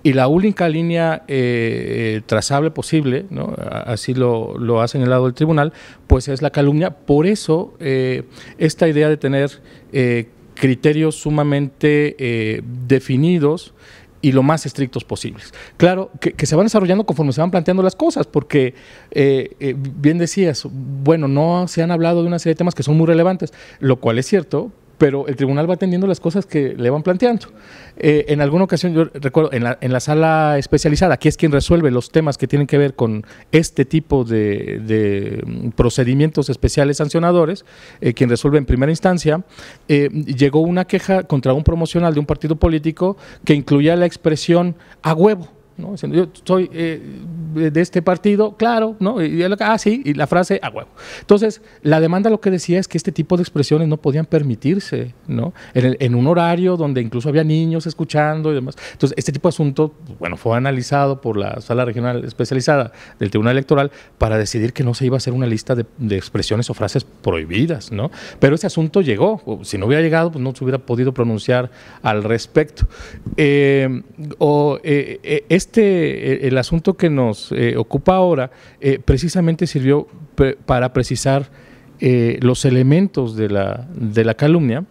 Speaker 3: Y la única línea eh, trazable posible, así lo, lo, el lado del tribunal, pues es la calumnia. Por eso, esta idea de tener criterios sumamente definidos, y lo más estrictos posibles. Claro, que, se van desarrollando conforme se van planteando las cosas, porque eh, eh, bien decías, bueno, no se han hablado de una serie de temas que son muy relevantes, lo cual es cierto, pero el tribunal va atendiendo las cosas que le van planteando. Eh, en alguna ocasión, yo recuerdo, en la, sala especializada, que es quien resuelve los temas que tienen que ver con este tipo de, mm, procedimientos especiales sancionadores, eh, quien resuelve en primera instancia, eh, llegó una queja contra un promocional de un partido político que incluía la expresión a huevo yo soy eh, de este partido, claro, ¿no? Y, ah, sí, y la frase, a huevo. Entonces, la demanda lo que decía es que este tipo de expresiones no podían permitirse, ¿no? En, un horario donde incluso había niños escuchando y demás. Entonces, este tipo de asunto, pues, bueno, fue analizado por la Sala Regional Especializada del Tribunal Electoral para decidir que no se iba a hacer una lista de, expresiones o frases prohibidas, ¿no? Pero ese asunto llegó. Si no hubiera llegado, pues no se hubiera podido pronunciar al respecto. Eh, o este este, eh, el asunto que nos eh, ocupa ahora eh, precisamente sirvió para precisar los elementos de la, de la, calumnia,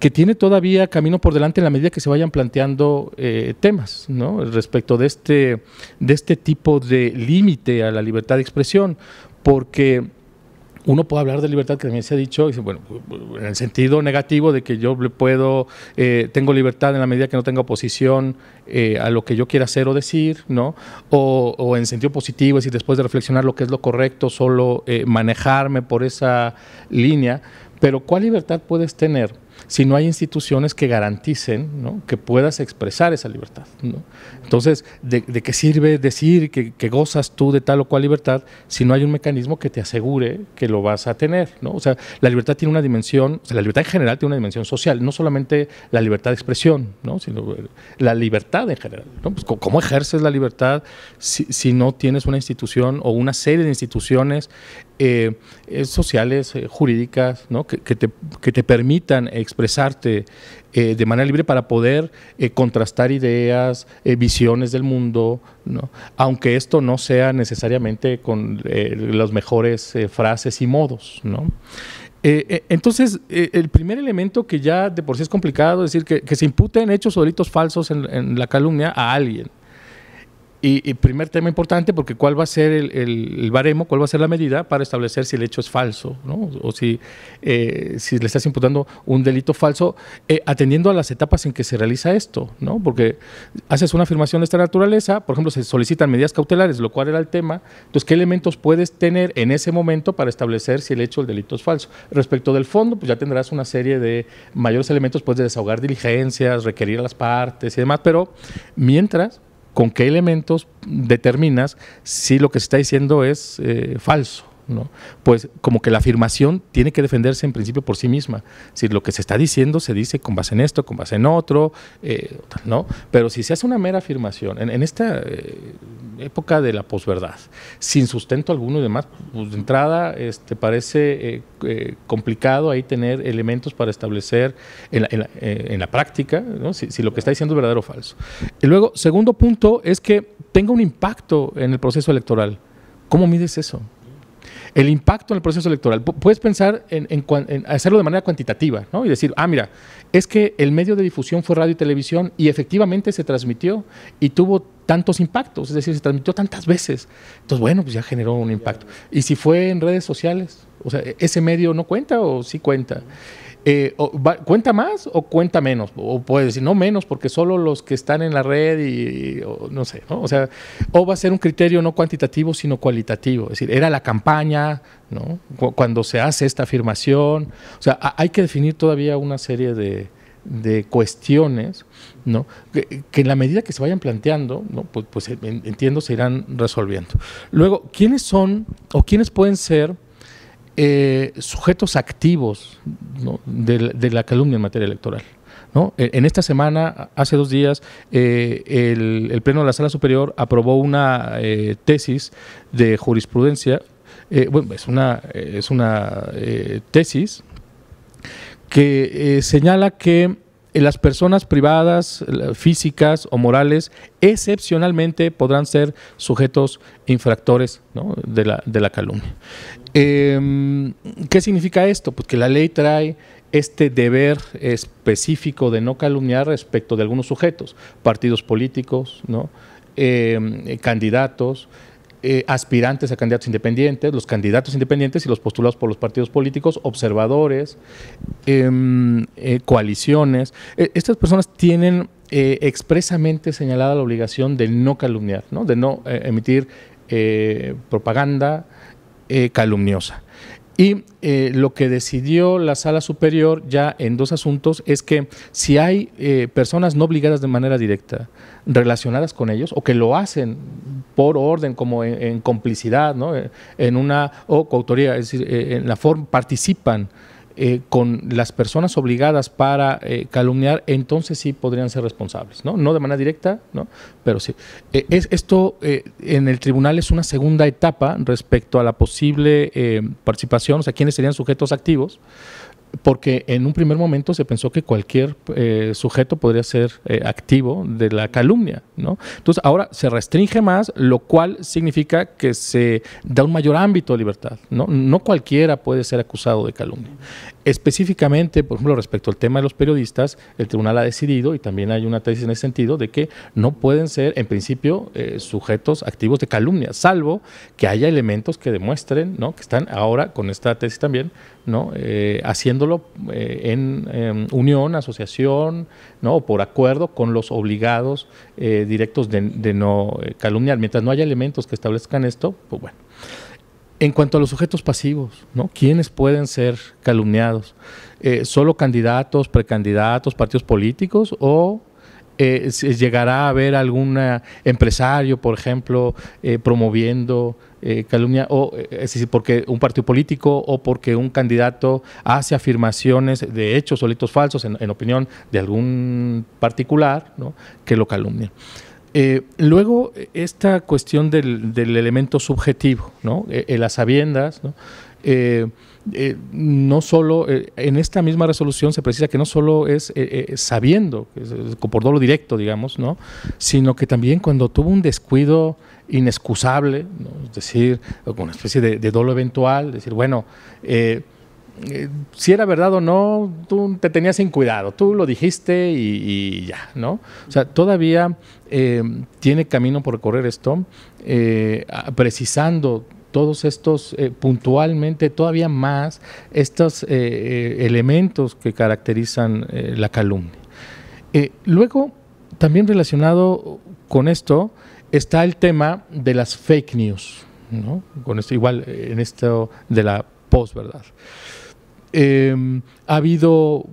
Speaker 3: que tiene todavía camino por delante en la medida que se vayan planteando temas respecto de este, de este tipo de límite a la libertad de expresión, porque uno puede hablar de libertad, que también se ha dicho, bueno, pues, pues, en el sentido negativo de que yo puedo, eh, tengo libertad en la medida que no tenga oposición eh, a lo que yo quiera hacer o decir, ¿no? O, en sentido positivo, es decir, después de reflexionar lo que es lo correcto, solo eh, manejarme por esa línea. Pero ¿cuál libertad puedes tener? si no hay instituciones que garanticen que puedas expresar esa libertad. Entonces, ¿de, qué sirve decir que, gozas tú de tal o cual libertad si no hay un mecanismo que te asegure que lo vas a tener? O sea, la libertad tiene una dimensión, la libertad en general tiene una dimensión social, no solamente la libertad de expresión, sino eh, la libertad en general. Pues, ¿Cómo ejerces la libertad si no tienes una institución o una serie de instituciones eh, eh, sociales, eh, jurídicas, que, te, permitan expresarte de manera libre para poder contrastar ideas, visiones del mundo, ¿no? aunque esto no sea necesariamente con las mejores frases y modos. entonces, el primer elemento que ya de por sí es complicado es decir que, se imputen hechos o delitos falsos en la calumnia a alguien. Y, primer tema importante, porque cuál va a ser el, baremo, cuál va a ser la medida para establecer si el hecho es falso, ¿no? o si, eh, si le estás imputando un delito falso, eh, atendiendo a las etapas en que se realiza esto, ¿no? porque haces una afirmación de esta naturaleza, por ejemplo, se solicitan medidas cautelares, lo cual era el tema, entonces, ¿qué elementos puedes tener en ese momento para establecer si el hecho o el delito es falso? Respecto del fondo, pues ya tendrás una serie de mayores elementos, pues de desahogar diligencias, requerir a las partes y demás, pero mientras con qué elementos determinas si lo que se está diciendo es eh, falso. ¿no? Pues como que la afirmación tiene que defenderse en principio por sí misma. Si lo que se está diciendo se dice con base en esto, con base en otro, eh, ¿no? Pero si se hace una mera afirmación, en, esta eh, época de la posverdad, sin sustento alguno y demás, pues de entrada este, parece eh, complicado ahí tener elementos para establecer en la, práctica si, si, lo que está diciendo es verdadero o falso. Y luego, segundo punto es que tenga un impacto en el proceso electoral. ¿Cómo mides eso? El impacto en el proceso electoral. puedes pensar en, en, hacerlo de manera cuantitativa ¿no? y decir, ah, mira, es que el medio de difusión fue radio y televisión y efectivamente se transmitió y tuvo tantos impactos, es decir, se transmitió tantas veces. Entonces, bueno, pues ya generó un impacto. Y si fue en redes sociales, o sea, ¿e-, ese medio no cuenta o sí cuenta. Eh, ¿Cuenta más o cuenta menos? O puede decir, no menos, porque solo los que están en la red y, no sé, O sea, o va a ser un criterio no cuantitativo, sino cualitativo. Es decir, era la campaña, ¿no? Cuando se hace esta afirmación. O sea, hay que definir todavía una serie de, cuestiones, ¿no? Que, en la medida que se vayan planteando, ¿no? pues, pues entiendo, se irán resolviendo. Luego, ¿quiénes son o quiénes pueden ser eh, sujetos activos de, la calumnia en materia electoral. E-, en esta semana, hace dos días, eh, el, Pleno de la Sala Superior aprobó una eh, tesis de jurisprudencia, bueno, es una, es una tesis que señala que las personas privadas, físicas o morales, excepcionalmente podrán ser sujetos infractores de, la, calumnia. Em, ¿Qué significa esto? Pues que la ley trae este deber específico de no calumniar respecto de algunos sujetos, partidos políticos, ¿no? Em, candidatos, eh, aspirantes a candidatos independientes, los candidatos independientes y los postulados por los partidos políticos, observadores, em, eh, coaliciones. E, estas personas tienen eh, expresamente señalada la obligación de no calumniar, de no emitir propaganda, eh, calumniosa. Y eh, lo que decidió la sala superior ya en dos asuntos es que si hay eh, personas no obligadas de manera directa relacionadas con ellos o que lo hacen por orden como en, complicidad, ¿no? en una o coautoría, es decir, en la forma participan eh, con las personas obligadas para eh, calumniar, entonces sí podrían ser responsables, ¿no? No de manera directa, ¿no? Pero sí. Eh, es, esto en el tribunal es una segunda etapa respecto a la posible participación, o sea, quiénes serían sujetos activos porque en un primer momento se pensó que cualquier eh, sujeto podría ser eh, activo de la calumnia, ¿no? Entonces ahora se restringe más, lo cual significa que se da un mayor ámbito de libertad, ¿no? No cualquiera puede ser acusado de calumnia. Específicamente, por ejemplo, respecto al tema de los periodistas, el tribunal ha decidido, y también hay una tesis en ese sentido, de que no pueden ser, en principio, eh, sujetos activos de calumnia, salvo que haya elementos que demuestren, ¿no? que están ahora con esta tesis también, ¿no? Eh, haciéndolo eh, en, em, unión, asociación, ¿no? o por acuerdo con los obligados directos de no calumniar. Mientras no haya elementos que establezcan esto, pues bueno en cuanto a los sujetos pasivos, ¿no? ¿quiénes pueden ser calumniados? Eh, ¿Solo candidatos, precandidatos, partidos políticos o eh, llegará a haber algún eh, empresario, por ejemplo, eh, promoviendo calumnia, o es porque un partido político o porque un candidato hace afirmaciones de hechos o falsos en, en, opinión de algún particular que lo calumnia. Eh, luego, esta cuestión del, elemento subjetivo, ¿no? Eh, eh, las sabiendas, ¿no? solo, en esta misma resolución se precisa que no solo es sabiendo, por dolo directo, digamos, ¿no? sino que también cuando tuvo un descuido inexcusable, es decir, una especie de, dolo eventual, decir, bueno, si era verdad o no, tú te tenías sin cuidado, tú lo dijiste y, y ya, ¿no? O sea, todavía eh, tiene camino por recorrer esto, eh, precisando todos estos eh, puntualmente, todavía más, estos elementos que caracterizan la calumnia. luego, también relacionado con esto, está el tema de las fake news, con esto, igual en esto de la post, verdad. ha habido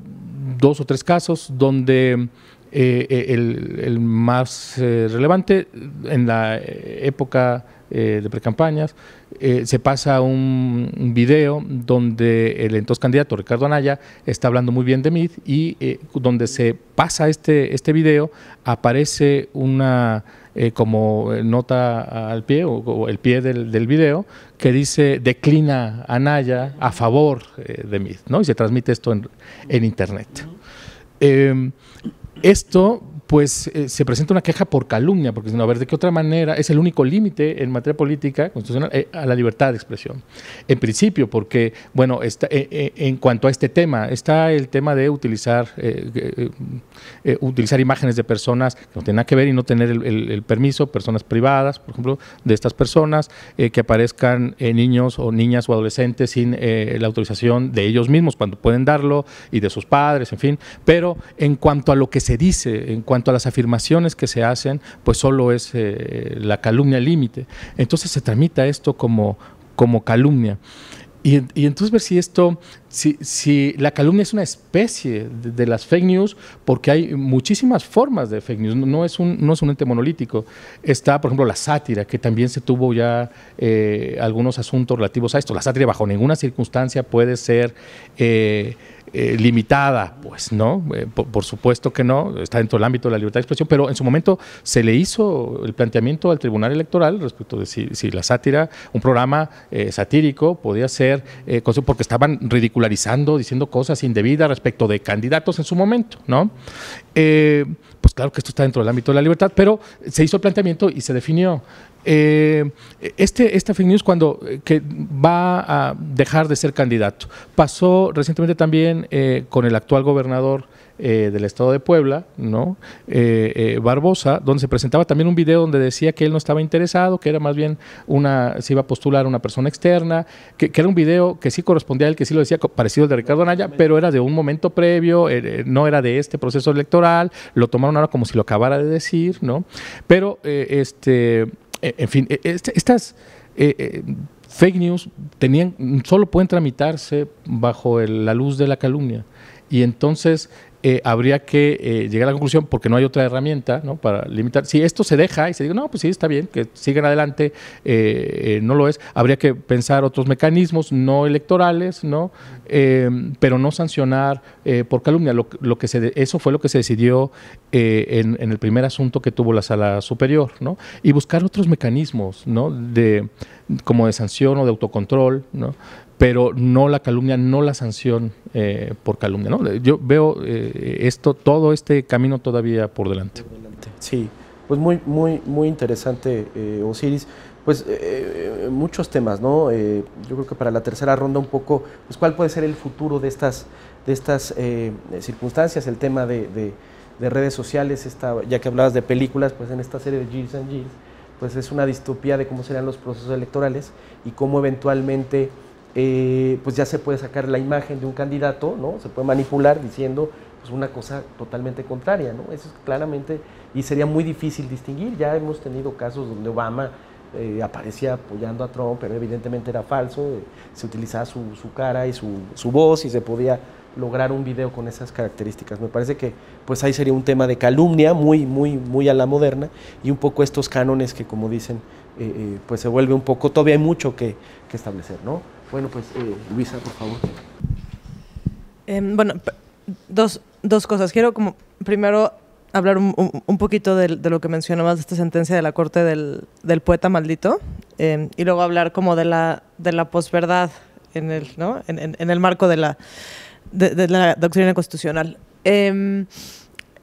Speaker 3: dos o tres casos donde eh, eh, el, más eh, relevante en la época eh, de precampañas, se pasa un video donde el entonces candidato Ricardo Anaya está hablando muy bien de Mid y donde se pasa este, este video aparece una como nota al pie o, el pie del, del, video que dice declina Anaya a favor de Mid ¿no? y se transmite esto en, en internet esto pues eh, se presenta una queja por calumnia, porque sino a ver de qué otra manera es el único límite en materia política constitucional eh, a la libertad de expresión. En principio, porque, bueno, eh, en cuanto a este tema, está el tema de utilizar, utilizar imágenes de personas que no tienen nada que ver y no tener el, permiso, personas privadas, por ejemplo, de estas personas, que aparezcan niños o niñas o adolescentes sin la autorización de ellos mismos cuando pueden darlo y de sus padres, en fin. Pero en cuanto a lo que se dice, en cuanto a las afirmaciones que se hacen, pues solo es eh, la calumnia límite. Entonces se tramita esto como, como calumnia. Y, y, entonces ver si esto, si, si, la calumnia es una especie de, las fake news, porque hay muchísimas formas de fake news, no, es, un, no es un ente monolítico. Está, por ejemplo, la sátira, que también se tuvo ya eh, algunos asuntos relativos a esto. La sátira bajo ninguna circunstancia puede ser... Eh, eh, limitada, pues no, eh, por, supuesto que no, está dentro del ámbito de la libertad de expresión, pero en su momento se le hizo el planteamiento al Tribunal Electoral respecto de si, la sátira, un programa eh, satírico podía ser, porque estaban ridicularizando, diciendo cosas indebidas respecto de candidatos en su momento, ¿no? Pues claro que esto está dentro del ámbito de la libertad, pero se hizo el planteamiento y se definió. Eh, este, esta fake news cuando eh, que va a dejar de ser candidato. Pasó recientemente también eh, con el actual gobernador eh, del estado de Puebla, ¿no? Eh, eh, Barbosa, donde se presentaba también un video donde decía que él no estaba interesado, que era más bien una, se iba a postular una persona externa, que, era un video que sí correspondía a él, que sí lo decía, parecido al de Ricardo Anaya, pero era de un momento previo, no era de este proceso electoral, lo tomaron ahora como si lo acabara de decir, ¿no? Pero, este, en fin, este, estas fake news tenían, solo pueden tramitarse bajo la luz de la calumnia. Y entonces eh, habría que eh, llegar a la conclusión, porque no hay otra herramienta para limitar. Si esto se deja y se dice, no, pues sí, está bien, que sigan adelante, eh, no lo es, habría que pensar otros mecanismos no electorales, ¿no? pero no sancionar por calumnia. Lo, que eso fue lo que se decidió en, en, el primer asunto que tuvo la Sala Superior, ¿no? y buscar otros mecanismos ¿no? de, como de sanción o de autocontrol. ¿no? pero no la calumnia, no la sanción eh, por calumnia. Yo veo eh, esto, todo este camino todavía por delante.
Speaker 1: Sí, pues muy, muy, muy interesante, eh, Osiris. Pues eh, muchos temas, ¿no? yo creo que para la tercera ronda un poco, pues cuál puede ser el futuro de estas, de estas circunstancias, el tema de, redes sociales, esta, ya que hablabas de películas, pues en esta serie de Gilles and Gilles, pues es una distopía de cómo serían los procesos electorales y cómo eventualmente eh, pues ya se puede sacar la imagen de un candidato, ¿no? Se puede manipular diciendo pues, una cosa totalmente contraria, ¿no? Eso es claramente, y sería muy difícil distinguir. Ya hemos tenido casos donde Obama eh, aparecía apoyando a Trump, pero evidentemente era falso, eh, se utilizaba su, cara y su, voz y se podía lograr un video con esas características. Me parece que pues ahí sería un tema de calumnia muy, muy, muy a la moderna y un poco estos cánones que como dicen, pues se vuelve un poco, todavía hay mucho que, que establecer, ¿no? Bueno, pues eh, Luisa, por favor.
Speaker 4: Em, bueno, dos, dos cosas. Quiero como primero hablar un, un, poquito de, lo que mencionabas de esta sentencia de la corte del, poeta maldito em, y luego hablar como de la, de la posverdad en el, ¿no? en, el marco de la, de, la doctrina constitucional. Em,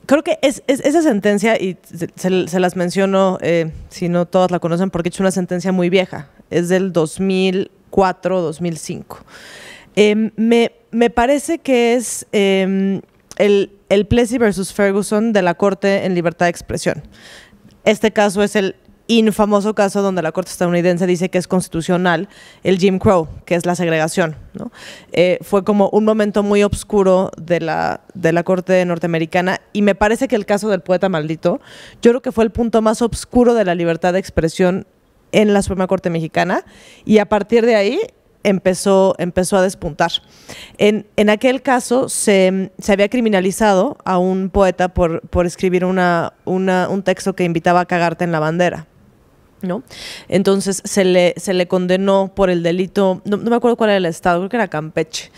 Speaker 4: creo que es, esa sentencia, y se, las menciono, eh, si no todas la conocen, porque es una sentencia muy vieja, es del 2000. 2004-2005. Em, me, parece que es em, el, el Plessy versus Ferguson de la Corte en libertad de expresión. Este caso es el infamoso caso donde la Corte estadounidense dice que es constitucional el Jim Crow, que es la segregación. Eh, fue como un momento muy oscuro de la, de la Corte norteamericana y me parece que el caso del poeta maldito, yo creo que fue el punto más oscuro de la libertad de expresión en la Suprema Corte Mexicana y a partir de ahí empezó, empezó a despuntar. En, aquel caso se, había criminalizado a un poeta por, por escribir una, un texto que invitaba a cagarte en la bandera. ¿No? Entonces se le, se le condenó por el delito, no, me acuerdo cuál era el estado, creo que era Campeche,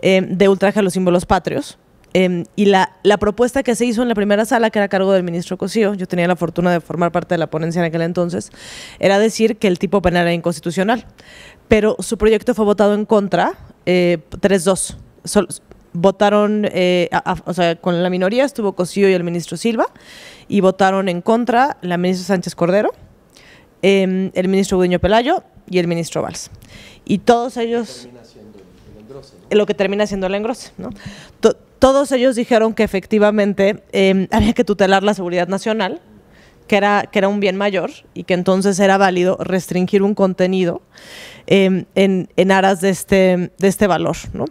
Speaker 4: eh, de ultraje a los símbolos patrios. Em, y la, propuesta que se hizo en la primera sala, que era a cargo del ministro Cosío, yo tenía la fortuna de formar parte de la ponencia en aquel entonces, era decir que el tipo penal era inconstitucional. Pero su proyecto fue votado en contra, eh, 3-2. votaron, eh, o sea, con la minoría estuvo Cosío y el ministro Silva, y votaron en contra la ministra Sánchez Cordero, em, el ministro Budiño Pelayo y el ministro Valls. Y todos ellos... Lo que termina siendo el engrose. ¿no? todos ellos dijeron que efectivamente em, había que tutelar la seguridad nacional, que era, que era un bien mayor y que entonces era válido restringir un contenido em, en, aras de este, de este valor. ¿no?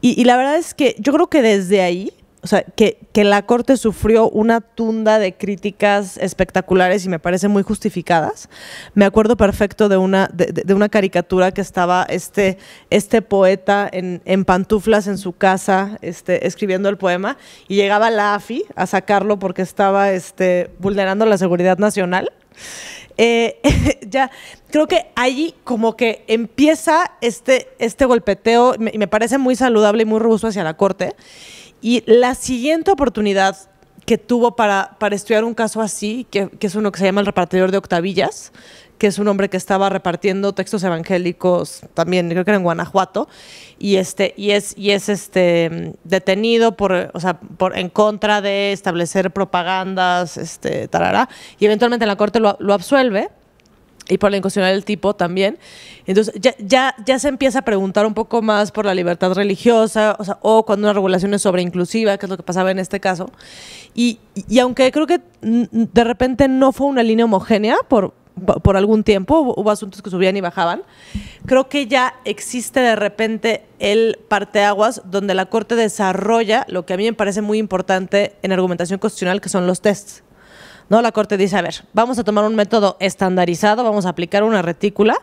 Speaker 4: y la verdad es que yo creo que desde ahí o sea, que, que, la Corte sufrió una tunda de críticas espectaculares y me parece muy justificadas. Me acuerdo perfecto de una, de, una caricatura que estaba este, este poeta en, pantuflas en su casa este, escribiendo el poema y llegaba la AFI a sacarlo porque estaba este, vulnerando la seguridad nacional. Eh, ya, creo que allí como que empieza este, este golpeteo y me parece muy saludable y muy robusto hacia la Corte. Y la siguiente oportunidad que tuvo para, para estudiar un caso así, que, es uno que se llama el repartidor de octavillas, que es un hombre que estaba repartiendo textos evangélicos también, creo que era en Guanajuato, y este, y es, y es este detenido por, o sea, por en contra de establecer propagandas, este, y eventualmente la corte lo absuelve y por la inconstitucional del tipo también. Entonces ya, ya, se empieza a preguntar un poco más por la libertad religiosa, o, cuando una regulación es sobreinclusiva, que es lo que pasaba en este caso. Y, aunque creo que de repente no fue una línea homogénea por, por algún tiempo, hubo, asuntos que subían y bajaban, creo que ya existe de repente el parteaguas donde la Corte desarrolla lo que a mí me parece muy importante en argumentación constitucional, que son los tests ¿no? La Corte dice, a ver, vamos a tomar un método estandarizado, vamos a aplicar una retícula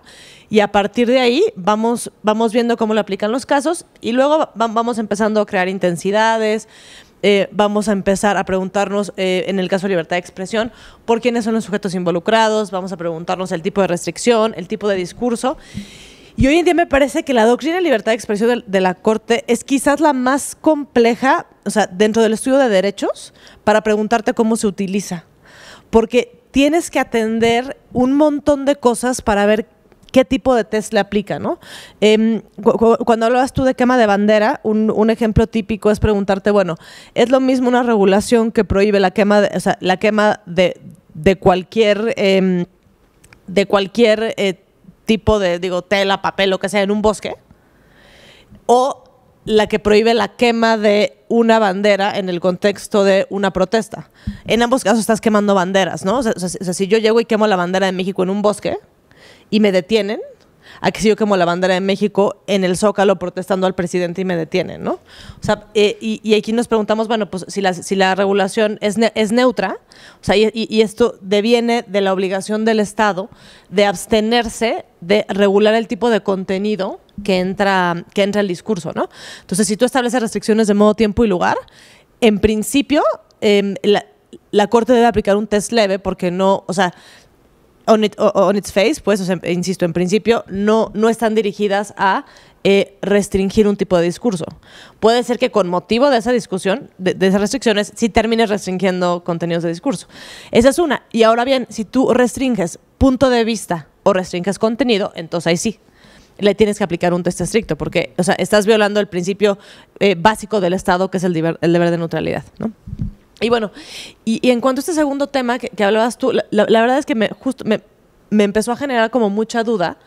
Speaker 4: y a partir de ahí vamos, vamos viendo cómo lo aplican los casos y luego vamos empezando a crear intensidades, eh, vamos a empezar a preguntarnos, eh, en el caso de libertad de expresión, por quiénes son los sujetos involucrados, vamos a preguntarnos el tipo de restricción, el tipo de discurso. Y hoy en día me parece que la doctrina de libertad de expresión de, la Corte es quizás la más compleja, o sea, dentro del estudio de derechos, para preguntarte cómo se utiliza porque tienes que atender un montón de cosas para ver qué tipo de test le aplica, ¿no? Em, cuando hablabas tú de quema de bandera, un, ejemplo típico es preguntarte, bueno, ¿es lo mismo una regulación que prohíbe la quema de, la quema de, cualquier, de cualquier em, eh, tipo de, digo, tela, papel, lo que sea, en un bosque? O la que prohíbe la quema de una bandera en el contexto de una protesta. En ambos casos estás quemando banderas, ¿no? O sea, si yo llego y quemo la bandera de México en un bosque y me detienen, aquí yo como la bandera de México en el Zócalo protestando al presidente y me detienen, ¿no? O sea, eh, y, aquí nos preguntamos, bueno, pues si la, si la regulación es, neutra, o sea, y, esto deviene de la obligación del Estado de abstenerse de regular el tipo de contenido que entra, que entra el discurso, ¿no? Entonces, si tú estableces restricciones de modo, tiempo y lugar, en principio, em, la, la Corte debe aplicar un test leve porque no, o sea, on, its face, pues, insisto, en principio, no, no están dirigidas a eh, restringir un tipo de discurso. Puede ser que con motivo de esa discusión, de, esas restricciones, sí termines restringiendo contenidos de discurso. Esa es una. Y ahora bien, si tú restringes punto de vista o restringes contenido, entonces ahí sí le tienes que aplicar un test estricto, porque, o sea, estás violando el principio eh, básico del Estado, que es el, deber, el deber de neutralidad, ¿no? Y bueno, y, en cuanto a este segundo tema que, hablabas tú, la, verdad es que me, justo, me, empezó a generar como mucha duda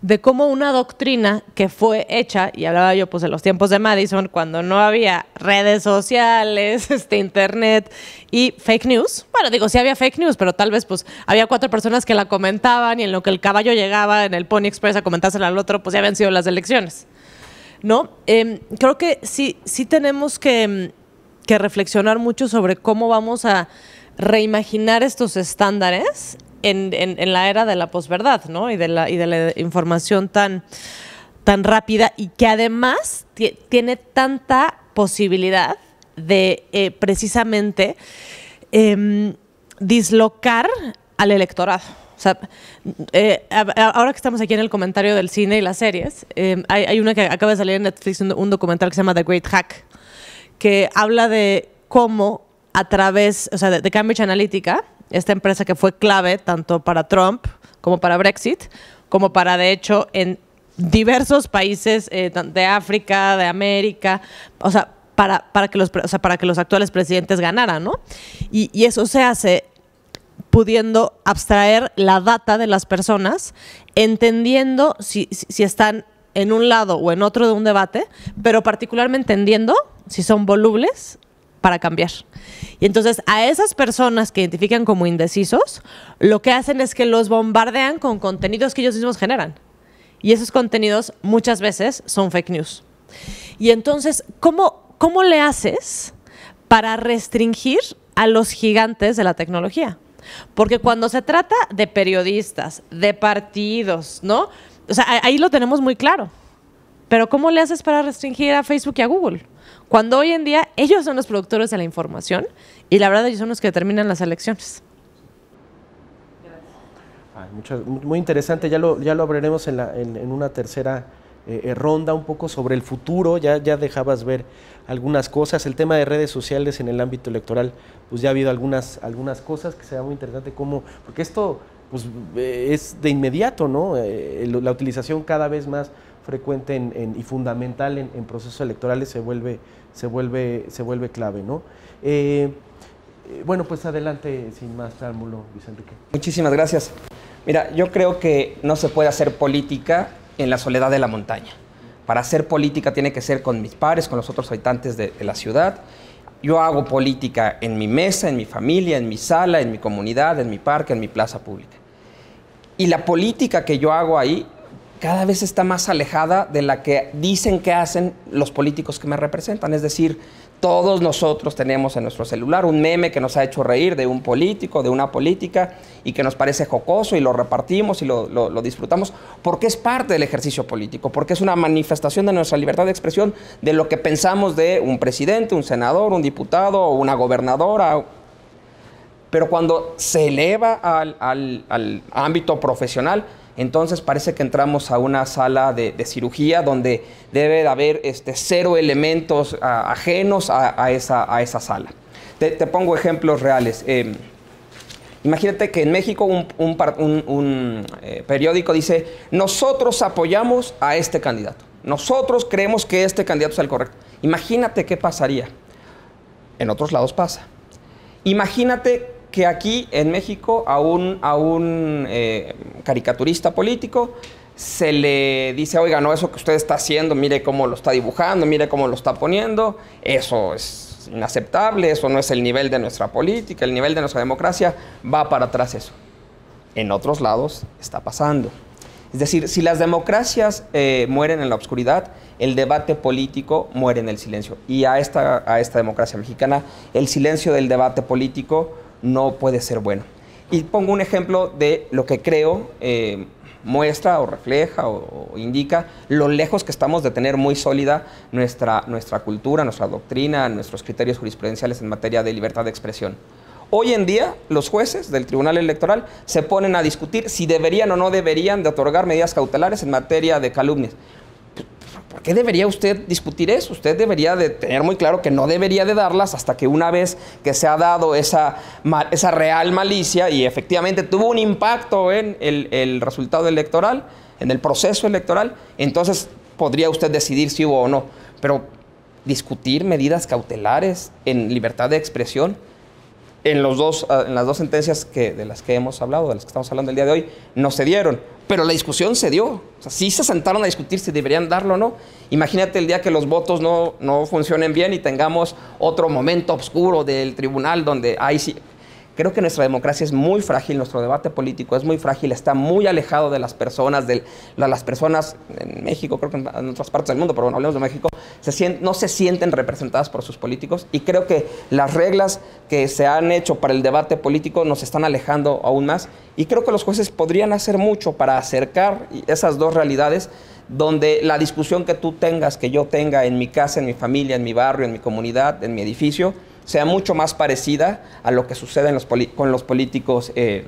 Speaker 4: de cómo una doctrina que fue hecha, y hablaba yo pues en los tiempos de Madison, cuando no había redes sociales, este, internet y fake news. Bueno, digo, sí había fake news, pero tal vez pues había cuatro personas que la comentaban y en lo que el caballo llegaba en el Pony Express a comentársela al otro, pues ya habían sido las elecciones. ¿No? Em, creo que sí, sí tenemos que em, que reflexionar mucho sobre cómo vamos a reimaginar estos estándares en, la era de la posverdad, ¿no? Y de la, y de la información tan, tan rápida y que además tiene tanta posibilidad de eh, precisamente em, dislocar al electorado. Eh, ahora que estamos aquí en el comentario del cine y las series, em, hay, una que acaba de salir en Netflix, un documental que se llama The Great Hack, que habla de cómo a través, o sea, de, Cambridge Analytica, esta empresa que fue clave tanto para Trump como para Brexit, como para, de hecho, en diversos países eh, de África, de América, o sea, para, para, que, los, o para que los actuales presidentes ganaran, ¿no? Y, eso se hace pudiendo abstraer la data de las personas, entendiendo si, si están en un lado o en otro de un debate, pero particularmente entiendo si son volubles para cambiar. Y entonces a esas personas que identifican como indecisos, lo que hacen es que los bombardean con contenidos que ellos mismos generan. Y esos contenidos muchas veces son fake news. Y entonces, ¿cómo, cómo le haces para restringir a los gigantes de la tecnología? Porque cuando se trata de periodistas, de partidos, ¿no? O sea, ahí lo tenemos muy claro. Pero ¿cómo le haces para restringir a Facebook y a Google? Cuando hoy en día ellos son los productores de la información y la verdad ellos son los que determinan las elecciones.
Speaker 1: muy interesante, ya lo, ya lo abriremos en, en, una tercera eh, eh, ronda un poco sobre el futuro, ya, ya dejabas ver algunas cosas, el tema de redes sociales en el ámbito electoral, pues ya ha habido algunas, algunas cosas que será muy interesante cómo, porque esto pues eh, es de inmediato, ¿no? Eh, la utilización cada vez más frecuente y fundamental en, procesos electorales se vuelve, se vuelve, se vuelve clave, ¿no? Eh, bueno, pues adelante sin más trámulo Vicente.
Speaker 2: Muchísimas gracias. Mira, yo creo que no se puede hacer política en la soledad de la montaña. Para hacer política tiene que ser con mis pares, con los otros habitantes de la ciudad. Yo hago política en mi mesa, en mi familia, en mi sala, en mi comunidad, en mi parque, en mi plaza pública y la política que yo hago ahí cada vez está más alejada de la que dicen que hacen los políticos que me representan. Es decir, todos nosotros tenemos en nuestro celular un meme que nos ha hecho reír de un político, de una política, y que nos parece jocoso y lo repartimos y lo, disfrutamos, porque es parte del ejercicio político, porque es una manifestación de nuestra libertad de expresión, de lo que pensamos de un presidente, un senador, un diputado, o una gobernadora, pero cuando se eleva al, ámbito profesional, entonces parece que entramos a una sala de, cirugía donde debe de haber este, cero elementos ajenos a, esa, sala. Te, pongo ejemplos reales. Em, imagínate que en México un, eh, periódico dice, nosotros apoyamos a este candidato. Nosotros creemos que este candidato es el correcto. Imagínate qué pasaría. En otros lados pasa. Imagínate que aquí en México a un, eh, caricaturista político se le dice, oiga, no, eso que usted está haciendo, mire cómo lo está dibujando, mire cómo lo está poniendo, eso es inaceptable, eso no es el nivel de nuestra política, el nivel de nuestra democracia, va para atrás eso. En otros lados está pasando. Es decir, si las democracias eh, mueren en la oscuridad, el debate político muere en el silencio. Y a esta, a esta democracia mexicana, el silencio del debate político no puede ser bueno. Y pongo un ejemplo de lo que creo eh, muestra o refleja o, indica lo lejos que estamos de tener muy sólida nuestra, nuestra cultura, nuestra doctrina, nuestros criterios jurisprudenciales en materia de libertad de expresión. Hoy en día, los jueces del Tribunal Electoral se ponen a discutir si deberían o no deberían de otorgar medidas cautelares en materia de calumnias qué debería usted discutir eso? Usted debería de tener muy claro que no debería de darlas hasta que una vez que se ha dado esa, esa real malicia y efectivamente tuvo un impacto en el, el resultado electoral, en el proceso electoral, entonces podría usted decidir si hubo o no. Pero discutir medidas cautelares en libertad de expresión en, los dos, ah, en las dos sentencias que, de las que hemos hablado, de las que estamos hablando el día de hoy, no se dieron. Pero la discusión se dio. O sea, sí se sentaron a discutir si deberían darlo o no. Imagínate el día que los votos no, no funcionen bien y tengamos otro momento oscuro del tribunal donde hay Creo que nuestra democracia es muy frágil, nuestro debate político es muy frágil, está muy alejado de las personas, de las personas en México, creo que en otras partes del mundo, pero bueno, hablemos de México, no se sienten representadas por sus políticos y creo que las reglas que se han hecho para el debate político nos están alejando aún más y creo que los jueces podrían hacer mucho para acercar esas dos realidades donde la discusión que tú tengas, que yo tenga en mi casa, en mi familia, en mi barrio, en mi comunidad, en mi edificio, sea mucho más parecida a lo que sucede con los políticos eh,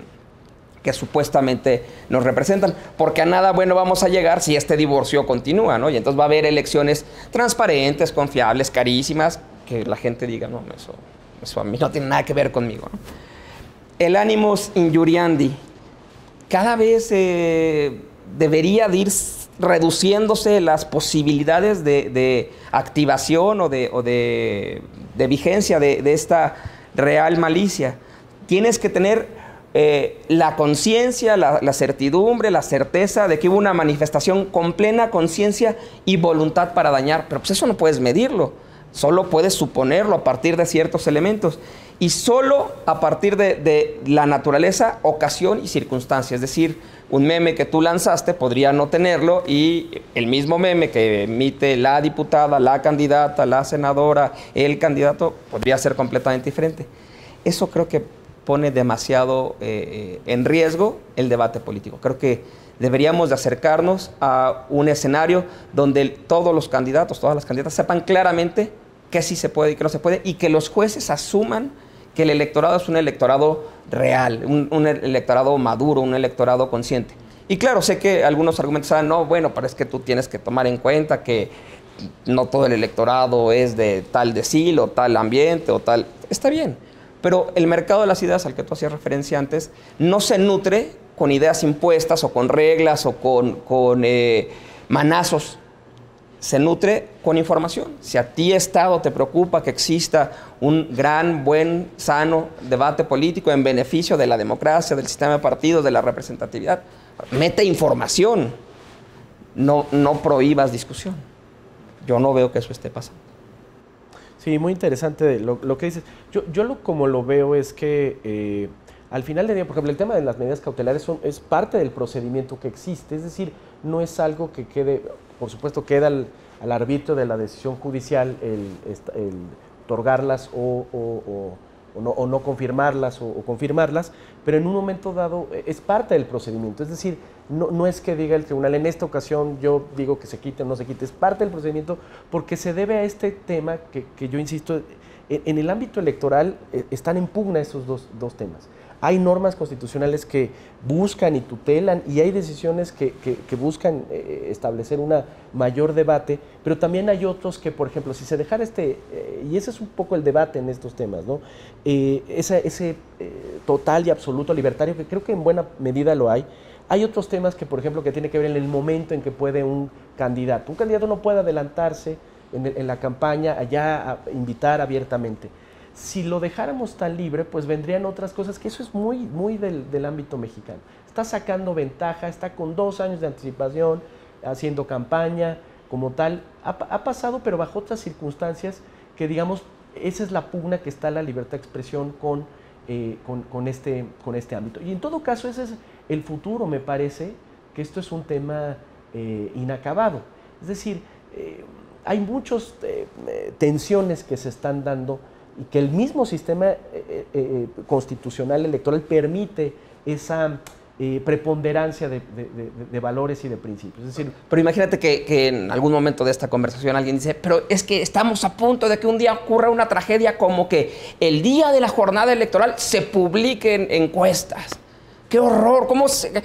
Speaker 2: que supuestamente nos representan. Porque a nada bueno vamos a llegar si este divorcio continúa, ¿no? Y entonces va a haber elecciones transparentes, confiables, carísimas, que la gente diga, no, eso, a mí no tiene nada que ver conmigo, El ánimos injuriandi cada vez eh, debería de ir reduciéndose las posibilidades de, activación o de de vigencia de, esta real malicia. Tienes que tener eh, la conciencia, la, certidumbre, la certeza de que hubo una manifestación con plena conciencia y voluntad para dañar. Pero pues eso no puedes medirlo, solo puedes suponerlo a partir de ciertos elementos y solo a partir de, de la naturaleza, ocasión y circunstancia. Es decir, un meme que tú lanzaste podría no tenerlo y el mismo meme que emite la diputada, la candidata, la senadora, el candidato, podría ser completamente diferente. Eso creo que pone demasiado eh, eh, en riesgo el debate político. Creo que deberíamos de acercarnos a un escenario donde todos los candidatos, todas las candidatas sepan claramente que sí se puede y que no se puede y que los jueces asuman que el electorado es un electorado real, un, electorado maduro, un electorado consciente. Y claro, sé que algunos argumentos no, bueno, parece que tú tienes que tomar en cuenta que no todo el electorado es de tal decil o tal ambiente o tal. Está bien, pero el mercado de las ideas al que tú hacías referencia antes no se nutre con ideas impuestas o con reglas o con, eh, manazos, se nutre con información. Si a ti, Estado, te preocupa que exista un gran, buen, sano debate político en beneficio de la democracia, del sistema de partidos, de la representatividad, mete información. No, no prohíbas discusión. Yo no veo que eso esté pasando.
Speaker 1: Sí, muy interesante lo, que dices. Yo, yo lo, como lo veo es que eh, al final de día, por ejemplo, el tema de las medidas cautelares son, es parte del procedimiento que existe. Es decir, no es algo que quede, por supuesto queda al, al arbitrio de la decisión judicial el, otorgarlas o, no, confirmarlas o, confirmarlas, pero en un momento dado eh, es parte del procedimiento. Es decir, no, es que diga el tribunal, en esta ocasión yo digo que se quite o no se quite, es parte del procedimiento porque se debe a este tema que, yo insisto, en, el ámbito electoral eh, están en pugna esos dos temas hay normas constitucionales que buscan y tutelan y hay decisiones que, buscan eh, establecer un mayor debate, pero también hay otros que, por ejemplo, si se dejara este, eh, y ese es un poco el debate en estos temas, ¿no? Eh, ese, total y absoluto libertario, que creo que en buena medida lo hay, hay otros temas que, por ejemplo, que tiene que ver en el momento en que puede un candidato. Un candidato no puede adelantarse en, en la campaña allá a invitar abiertamente. Si lo dejáramos tan libre, pues vendrían otras cosas, que eso es muy, muy del, ámbito mexicano. Está sacando ventaja, está con dos años de anticipación, haciendo campaña, como tal, ha, pasado, pero bajo otras circunstancias que, digamos, esa es la pugna que está la libertad de expresión eh, con, con, este, con este ámbito. Y en todo caso, ese es el futuro, me parece, que esto es un tema eh, inacabado. Es decir, eh, hay muchas tensiones que se están dando y que el mismo sistema eh, eh, eh, constitucional electoral permite esa preponderancia de, valores y de
Speaker 2: principios. Es decir, pero imagínate que, que, en algún momento de esta conversación alguien dice, pero es que estamos a punto de que un día ocurra una tragedia como que el día de la jornada electoral se publiquen encuestas qué horror, cómo se,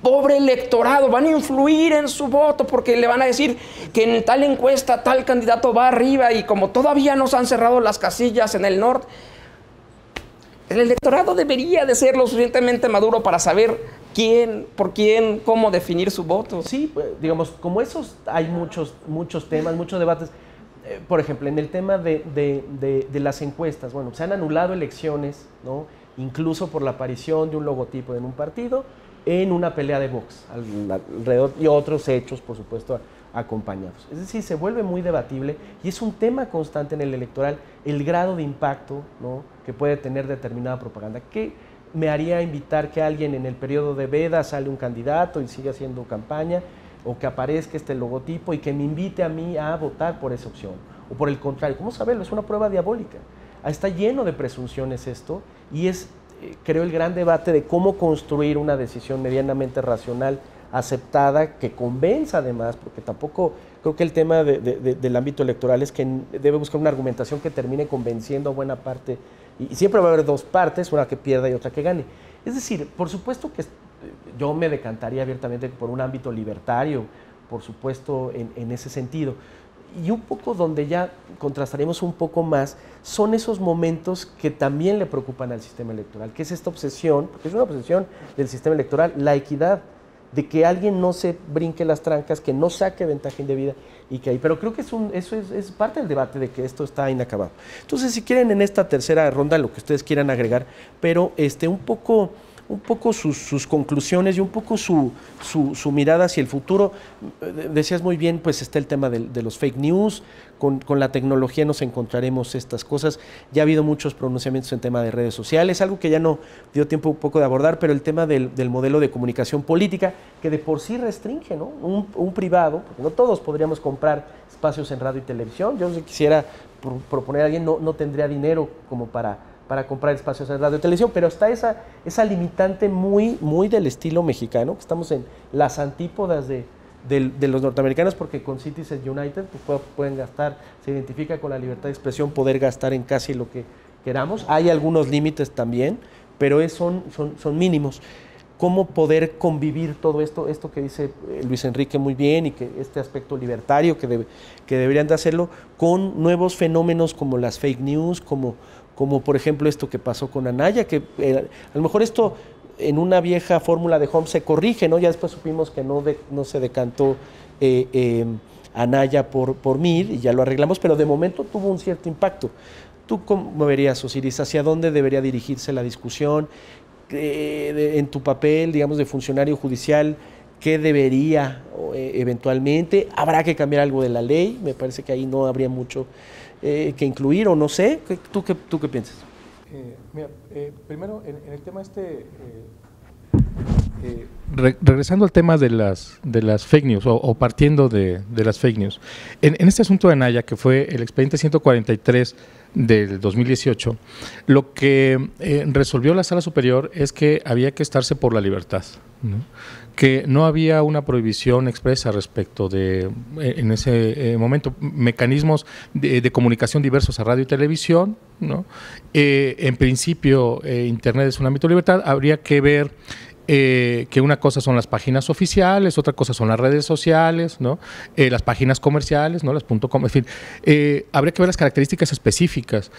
Speaker 2: pobre electorado, van a influir en su voto porque le van a decir que en tal encuesta tal candidato va arriba y como todavía no se han cerrado las casillas en el norte, el electorado debería de ser lo suficientemente maduro para saber quién, por quién, cómo definir su voto. Sí, pues, digamos, como esos hay muchos, muchos temas, muchos debates. Eh, por ejemplo,
Speaker 1: en el tema de las encuestas, bueno, se han anulado elecciones, ¿no? incluso por la aparición de un logotipo en un partido, en una pelea de box alrededor, y otros hechos, por supuesto, acompañados. Es decir, se vuelve muy debatible y es un tema constante en el electoral el grado de impacto que puede tener determinada propaganda. ¿Qué me haría invitar que alguien en el periodo de veda sale un candidato y siga haciendo campaña o que aparezca este logotipo y que me invite a mí a votar por esa opción? O por el contrario, ¿cómo saberlo? Es una prueba diabólica. Ah, está lleno de presunciones esto y es, eh, creo, el gran debate de cómo construir una decisión medianamente racional, aceptada, que convenza además, porque tampoco creo que el tema del ámbito electoral es que debe buscar una argumentación que termine convenciendo a buena parte. Y, siempre va a haber dos partes, una que pierda y otra que gane. Es decir, por supuesto que eh, yo me decantaría abiertamente por un ámbito libertario, por supuesto, en, en ese sentido. Y un poco donde ya contrastaremos un poco más son esos momentos que también le preocupan al sistema electoral, que es esta obsesión, porque es una obsesión del sistema electoral, la equidad, de que alguien no se brinque las trancas, que no saque ventaja indebida y que ahí. Pero creo que es un, eso es, es, parte del debate de que esto está inacabado. Entonces, si quieren en esta tercera ronda lo que ustedes quieran agregar, pero este, un poco un poco sus, conclusiones y un poco su, su, mirada hacia el futuro. Decías muy bien, pues está el tema de, los fake news, con, la tecnología nos encontraremos estas cosas. Ya ha habido muchos pronunciamientos en tema de redes sociales, algo que ya no dio tiempo un poco de abordar, pero el tema del, modelo de comunicación política, que de por sí restringe, ¿no? Un, privado, porque no todos podríamos comprar espacios en radio y televisión. Yo si quisiera proponer a alguien, no, no tendría dinero como para para comprar espacios en radio y televisión, pero está esa, esa limitante muy, muy del estilo mexicano, que estamos en las antípodas de, los norteamericanos, porque con Citizens United pues, pueden gastar, se identifica con la libertad de expresión poder gastar en casi lo que queramos. Hay algunos límites también, pero son, son, mínimos cómo poder convivir todo esto, esto que dice eh, Luis Enrique muy bien y que este aspecto libertario que, que deberían de hacerlo, con nuevos fenómenos como las fake news, como, como por ejemplo esto que pasó con Anaya, que eh, a lo mejor esto en una vieja fórmula de Holmes se corrige, ¿no? Ya después supimos que no, no se decantó eh, eh, Anaya por, por Mir y ya lo arreglamos, pero de momento tuvo un cierto impacto. ¿Tú cómo verías, Osiris? ¿Hacia dónde debería dirigirse la discusión? en tu papel, digamos, de funcionario judicial, ¿qué debería eventualmente? ¿Habrá que cambiar algo de la ley? Me parece que ahí no habría mucho eh, que incluir o no sé? ¿Tú qué, tú qué piensas?
Speaker 3: Eh, mira, eh, primero, en, el tema este... regresando al tema de las, de las fake news o, partiendo de, las fake news, en, este asunto de Naya, que fue el expediente 143 del 2018, lo que resolvió la sala superior es que había que estarse por la libertad que no había una prohibición expresa respecto de, eh, en ese eh, momento, mecanismos de, comunicación diversos a radio y televisión. ¿no? Eh, en principio, Internet es un ámbito de libertad. Habría que ver que una cosa son las páginas oficiales, otra cosa son las redes sociales, ¿no? las páginas comerciales, ¿no? las punto .com, en fin, habría que ver las características específicas,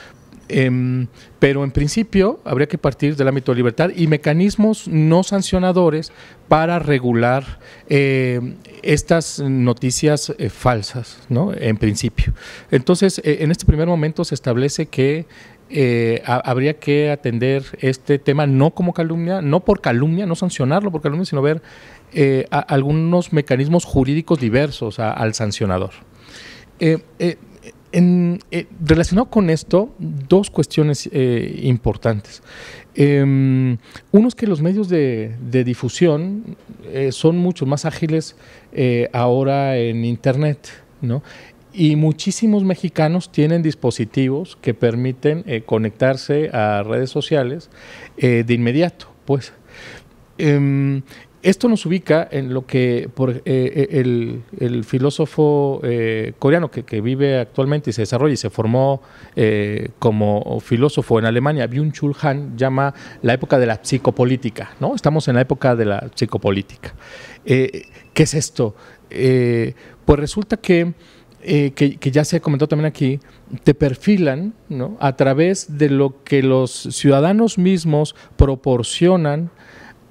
Speaker 3: Em, pero en principio habría que partir del ámbito de libertad y mecanismos no sancionadores para regular eh, estas noticias eh, falsas, ¿no? En principio. Entonces, eh, en este primer momento se establece que habría que atender este tema no como calumnia, no por calumnia, no sancionarlo por calumnia, sino ver algunos mecanismos jurídicos diversos al sancionador en, eh, relacionado con esto, dos cuestiones eh, importantes. Em, uno es que los medios de, de difusión eh, son mucho más ágiles ahora en Internet, ¿no? Y muchísimos mexicanos tienen dispositivos que permiten conectarse a redes sociales de inmediato, pues. Em, esto nos ubica en lo que eh, eh, el, filósofo eh, coreano que, vive actualmente y se desarrolla y se formó como filósofo en Alemania, Byung-Chul Han, llama la época de la psicopolítica. ¿no? Estamos en la época de la psicopolítica. ¿Qué es esto? pues resulta que, que, ya se ha comentado también aquí, te perfilan ¿no? a través de lo que los ciudadanos mismos proporcionan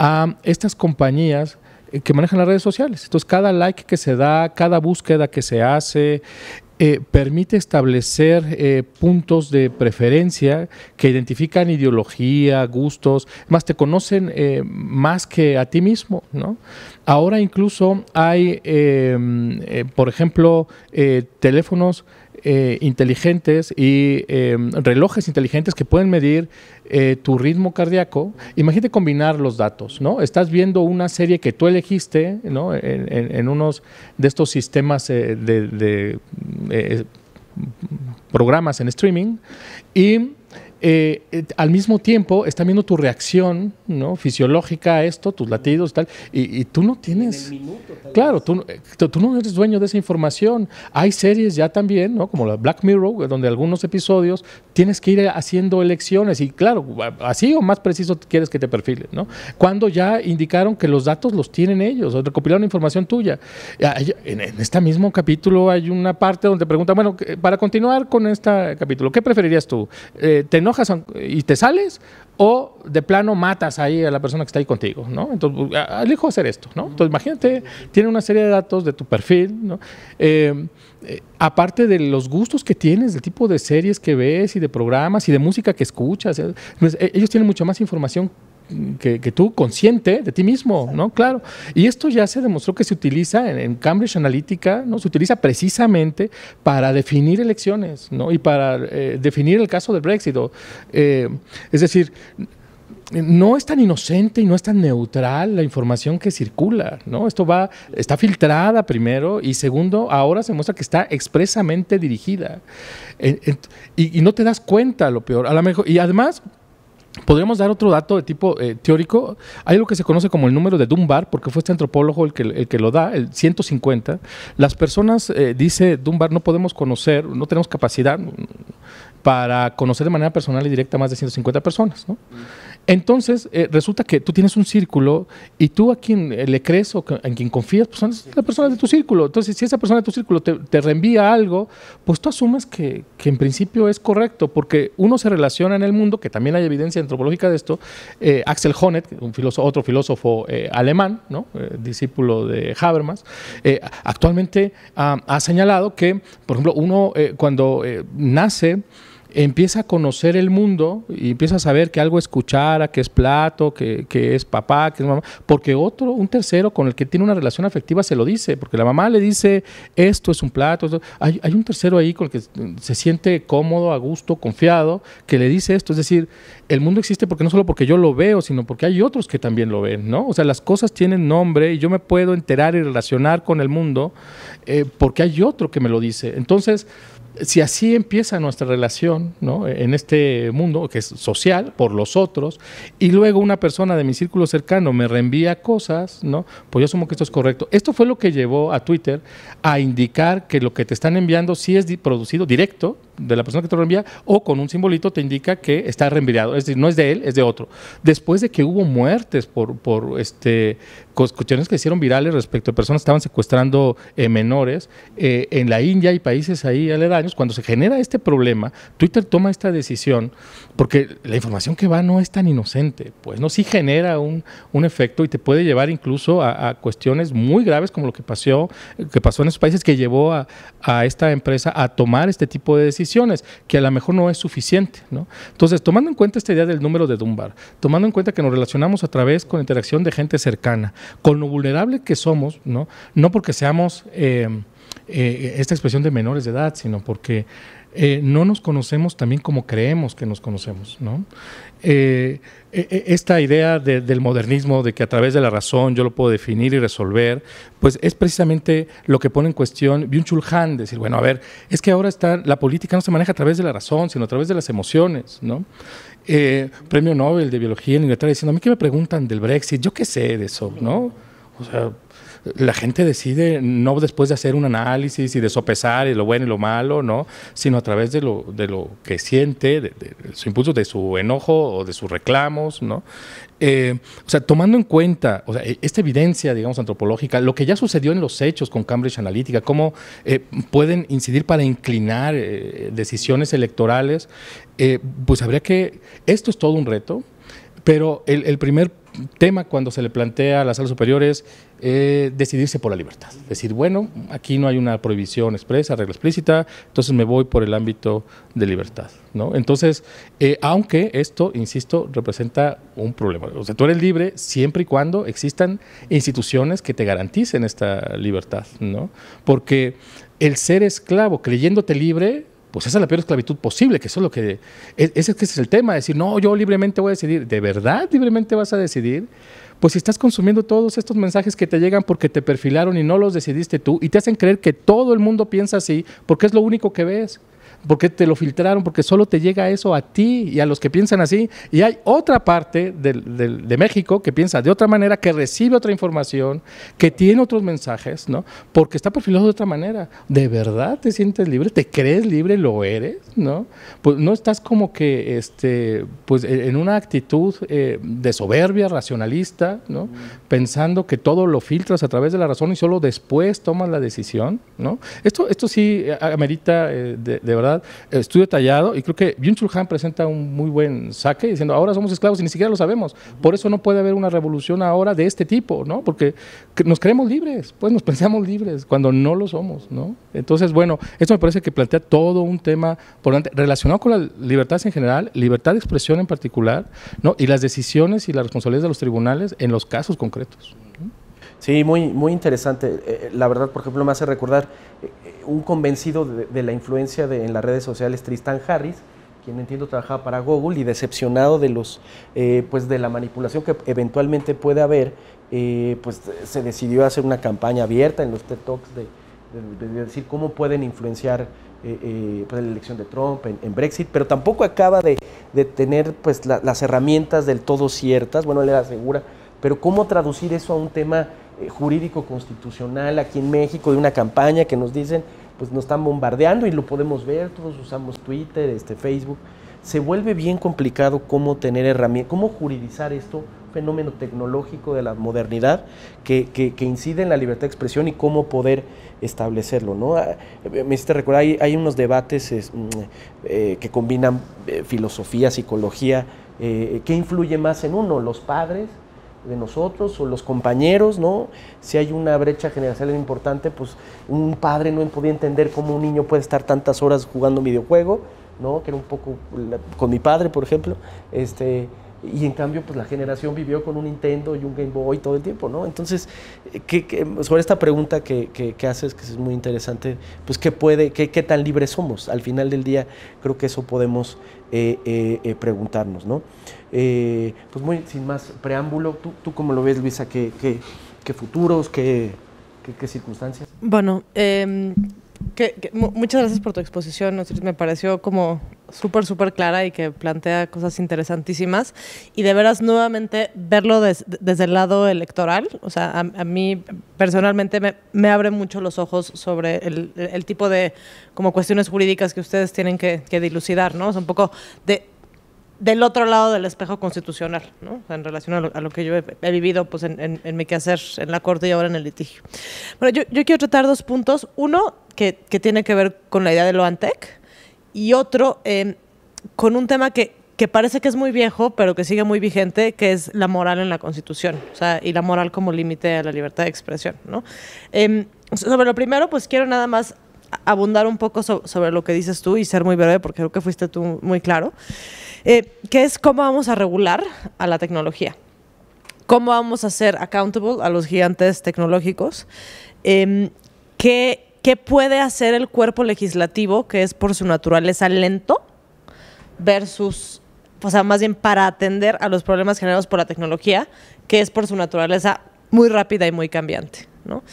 Speaker 3: a estas compañías eh, que manejan las redes sociales. Entonces, cada like que se da, cada búsqueda que se hace, eh, permite establecer eh, puntos de preferencia que identifican ideología, gustos, más te conocen más que a ti mismo. Ahora incluso hay, por ejemplo, teléfonos eh, inteligentes y em, relojes inteligentes que pueden medir eh, tu ritmo cardíaco. Imagínate combinar los datos, ¿no? Estás viendo una serie que tú elegiste, ¿no? En, uno unos de estos sistemas eh, de programas en streaming y eh, eh, al mismo tiempo están viendo tu reacción ¿no? fisiológica a esto, tus latidos y tal, y, tú no tienes... claro, eh, Tú, no eres dueño de esa información. Hay series ya también, ¿no? como la Black Mirror, donde algunos episodios tienes que ir haciendo elecciones y claro, así o más preciso quieres que te perfilen. ¿no? Cuando ya indicaron que los datos los tienen ellos, recopilaron información tuya. En, este mismo capítulo hay una parte donde pregunta, bueno, para continuar con este capítulo, ¿qué preferirías tú? y te sales o de plano matas ahí a la persona que está ahí contigo, ¿no? Entonces, elijo pues, hacer esto, ¿no? Entonces, imagínate, tiene una serie de datos de tu perfil, ¿no? Eh, eh, aparte de los gustos que tienes, del tipo de series que ves y de programas y de música que escuchas, eh, pues, e, ellos tienen mucha más información que, tú, consciente de ti mismo, ¿no? Claro. Y esto ya se demostró que se utiliza en, Cambridge Analytica, ¿no? Se utiliza precisamente para definir elecciones, ¿no? Y para eh, definir el caso del Brexit. Eh, es decir, no es tan inocente y no es tan neutral la información que circula, ¿no? Esto va, está filtrada primero y segundo, ahora se muestra que está expresamente dirigida. y, no te das cuenta lo peor. A lo mejor, y además, Podríamos dar otro dato de tipo eh, teórico. Hay algo que se conoce como el número de Dunbar, porque fue este antropólogo el que, el que lo da, el 150. Las personas, eh, dice Dunbar, no podemos conocer, no tenemos capacidad para conocer de manera personal y directa más de 150 personas. ¿no? Entonces, eh, resulta que tú tienes un círculo y tú a quien eh, le crees o en quien confías, pues son las personas de tu círculo. Entonces, si esa persona de tu círculo te, reenvía algo, pues tú asumes que, en principio es correcto, porque uno se relaciona en el mundo, que también hay evidencia antropológica de esto. Eh, Axel Honneth, otro filósofo alemán, discípulo de Habermas, actualmente ah, ha señalado que, por ejemplo, uno cuando nace, empieza a conocer el mundo y empieza a saber que algo es cuchara, que es plato, que, es papá, que es mamá, porque otro, un tercero con el que tiene una relación afectiva se lo dice, porque la mamá le dice, esto es un plato, Hay, hay, un tercero ahí con el que se siente cómodo, a gusto, confiado, que le dice esto, es decir, el mundo existe porque no solo porque yo lo veo, sino porque hay otros que también lo ven, ¿no? O sea, las cosas tienen nombre y yo me puedo enterar y relacionar con el mundo eh, porque hay otro que me lo dice. Entonces, si así empieza nuestra relación ¿no? en este mundo que es social, por los otros, y luego una persona de mi círculo cercano me reenvía cosas, ¿no? pues yo asumo que esto es correcto. Esto fue lo que llevó a Twitter a indicar que lo que te están enviando sí es producido directo de la persona que te lo envía o con un simbolito te indica que está reenviado, es decir, no es de él, es de otro. Después de que hubo muertes por, por este, cuestiones que hicieron virales respecto a personas que estaban secuestrando eh, menores, eh, en la India y países ahí aledaños, cuando se genera este problema, Twitter toma esta decisión porque la información que va no es tan inocente, pues no, sí genera un, un efecto y te puede llevar incluso a, cuestiones muy graves como lo que pasó, que pasó en esos países que llevó a, a esta empresa a tomar este tipo de decisiones que a lo mejor no es suficiente. ¿no? Entonces, tomando en cuenta esta idea del número de Dunbar, tomando en cuenta que nos relacionamos a través con interacción de gente cercana, con lo vulnerable que somos, no, no porque seamos eh, eh, esta expresión de menores de edad, sino porque eh, no nos conocemos también como creemos que nos conocemos. ¿no? Eh, eh, esta idea del modernismo, de que a través de la razón yo lo puedo definir y resolver, pues es precisamente lo que pone en cuestión byung decir, bueno, a ver, es que ahora está, la política no se maneja a través de la razón, sino a través de las emociones, ¿no? Eh, premio Nobel de Biología en Inglaterra diciendo, a mí que me preguntan del Brexit, yo qué sé de eso, ¿no? O sea, la gente decide no después de hacer un análisis y de sopesar y lo bueno y lo malo, ¿no? Sino a través de lo, de lo que siente, de, su impulso, de su enojo o de sus reclamos, ¿no? Eh, o sea, tomando en cuenta e, esta evidencia, digamos, antropológica, lo que ya sucedió en los hechos con Cambridge Analytica, cómo eh, pueden incidir para inclinar eh, decisiones electorales, pues habría que, esto es todo un reto, pero el, el primer tema cuando se le plantea a las salas superiores eh, decidirse por la libertad. Decir, bueno, aquí no hay una prohibición expresa, regla explícita, entonces me voy por el ámbito de libertad. ¿no? Entonces, eh, aunque esto, insisto, representa un problema. O sea, tú eres libre siempre y cuando existan instituciones que te garanticen esta libertad. ¿no? Porque el ser esclavo creyéndote libre pues esa es la peor esclavitud posible, que eso es lo que... Ese, es el tema, decir, no, yo libremente voy a decidir, ¿de verdad libremente vas a decidir? Pues si estás consumiendo todos estos mensajes que te llegan porque te perfilaron y no los decidiste tú, y te hacen creer que todo el mundo piensa así, porque es lo único que ves porque te lo filtraron, porque solo te llega eso a ti y a los que piensan así. Y hay otra parte de, México que piensa de otra manera, que recibe otra información, que tiene otros mensajes, ¿no? Porque está perfilado de otra manera. ¿De verdad te sientes libre? ¿Te crees libre? ¿Lo eres? ¿No? Pues no estás como que, este, pues e, en una actitud eh, de soberbia, racionalista, ¿no? Pensando que todo lo filtras a través de la razón y solo después tomas la decisión, ¿no? Esto, esto sí eh, amerita eh, de verdad Estudio detallado y creo que Byung Chul Han presenta un muy buen saque diciendo, ahora somos esclavos y ni siquiera lo sabemos. Por eso no puede haber una revolución ahora de este tipo, ¿no? Porque nos creemos libres, pues nos pensamos libres cuando no lo somos, ¿no? Entonces, bueno, esto me parece que plantea todo un tema relacionado con las libertades en general, libertad de expresión en particular, ¿no? Y las decisiones y las responsabilidades de los tribunales en los casos concretos.
Speaker 1: Sí, muy, muy interesante. Eh, eh, la verdad, por ejemplo, me hace recordar eh, un convencido de, la influencia de, en las redes sociales, Tristan Harris, quien entiendo trabajaba para Google y decepcionado de los pues de la manipulación que eventualmente puede haber, pues se decidió hacer una campaña abierta en los TED Talks de, decir cómo pueden influenciar pues, la elección de Trump en, Brexit, pero tampoco acaba de, tener pues las herramientas del todo ciertas, bueno, él era segura, pero cómo traducir eso a un tema eh, jurídico constitucional aquí en México de una campaña que nos dicen, pues nos están bombardeando y lo podemos ver, todos usamos Twitter, este, Facebook. Se vuelve bien complicado cómo tener herramientas, cómo juridizar esto, fenómeno tecnológico de la modernidad que, que, incide en la libertad de expresión y cómo poder establecerlo. ¿no? Ah, me hiciste recordar, hay, hay unos debates mm, eh, que combinan eh, filosofía, psicología, ¿qué influye más en uno, los padres de nosotros o los compañeros, ¿no? Si hay una brecha generacional importante, pues un padre no podía entender cómo un niño puede estar tantas horas jugando videojuego, ¿no? Que era un poco con mi padre, por ejemplo, este, y en cambio, pues la generación vivió con un Nintendo y un Game Boy todo el tiempo, ¿no? Entonces, sobre esta pregunta que, haces, que es muy interesante, pues qué puede, qué, qué tan libres somos. Al final del día, creo que eso podemos eh, eh, eh, preguntarnos, ¿no? pues muy, sin más preámbulo, ¿tú, tú cómo lo ves, Luisa? ¿Qué, qué, qué futuros, qué, qué circunstancias?
Speaker 4: Bueno, em, que, muchas gracias por tu exposición, me pareció como súper, súper clara y que plantea cosas interesantísimas. Y de veras, nuevamente, verlo desde el lado electoral, o sea, a, mí personalmente me, abre mucho los ojos sobre el, tipo de como cuestiones jurídicas que ustedes tienen que, que dilucidar, ¿no? O un poco de del otro lado del espejo constitucional, ¿no? en relación a lo, que yo he, vivido pues, en, mi quehacer en la Corte y ahora en el litigio. Bueno, yo, quiero tratar dos puntos. Uno, que, tiene que ver con la idea de lo Antec, y otro, con un tema que, que parece que es muy viejo, pero que sigue muy vigente, que es la moral en la Constitución, o sea, y la moral como límite a la libertad de expresión, ¿no? Em, sobre lo primero, pues quiero nada más abundar un poco sobre lo que dices tú y ser muy breve, porque creo que fuiste tú muy claro, eh, que es cómo vamos a regular a la tecnología. ¿Cómo vamos a hacer accountable a los gigantes tecnológicos? Em, ¿qué, ¿Qué puede hacer el cuerpo legislativo, que es por su naturaleza lento, versus o sea, más bien para atender a los problemas generados por la tecnología, que es por su naturaleza muy rápida y muy cambiante, ¿no?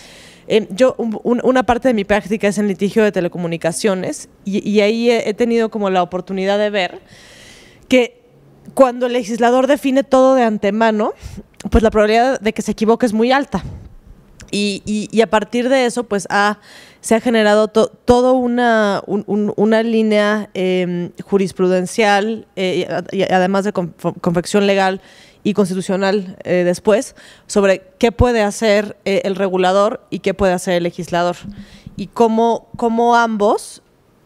Speaker 4: yo, una parte de mi práctica es en litigio de telecomunicaciones y, ahí he, tenido como la oportunidad de ver que cuando el legislador define todo de antemano, pues la probabilidad de que se equivoque es muy alta. Y, a partir de eso, pues se ha generado toda una, línea em, jurisprudencial eh, y, además de confección legal y constitucional eh, después sobre qué puede hacer eh, el regulador y qué puede hacer el legislador y cómo, cómo ambos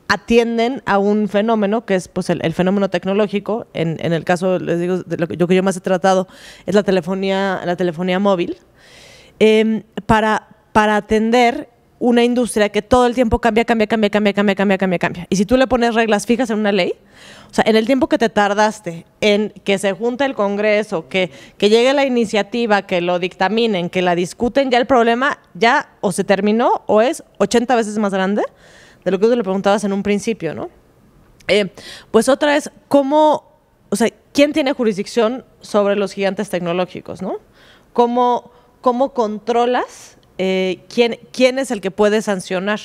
Speaker 4: atienden a un fenómeno que es pues, el, fenómeno tecnológico. En, en, el caso, les digo, de lo que yo, que yo más he tratado es la telefonía, la telefonía móvil, em, para, para atender una industria que todo el tiempo cambia, cambia, cambia, cambia, cambia, cambia, cambia, cambia. Y si tú le pones reglas fijas en una ley, o sea, en el tiempo que te tardaste en que se junte el Congreso, que, que llegue la iniciativa, que lo dictaminen, que la discuten, ya el problema ya o se terminó o es 80 veces más grande de lo que tú le preguntabas en un principio, ¿no? Eh, pues otra es, ¿cómo, o sea, quién tiene jurisdicción sobre los gigantes tecnológicos, ¿no? ¿Cómo, cómo controlas eh, quién, quién es el que puede sancionar?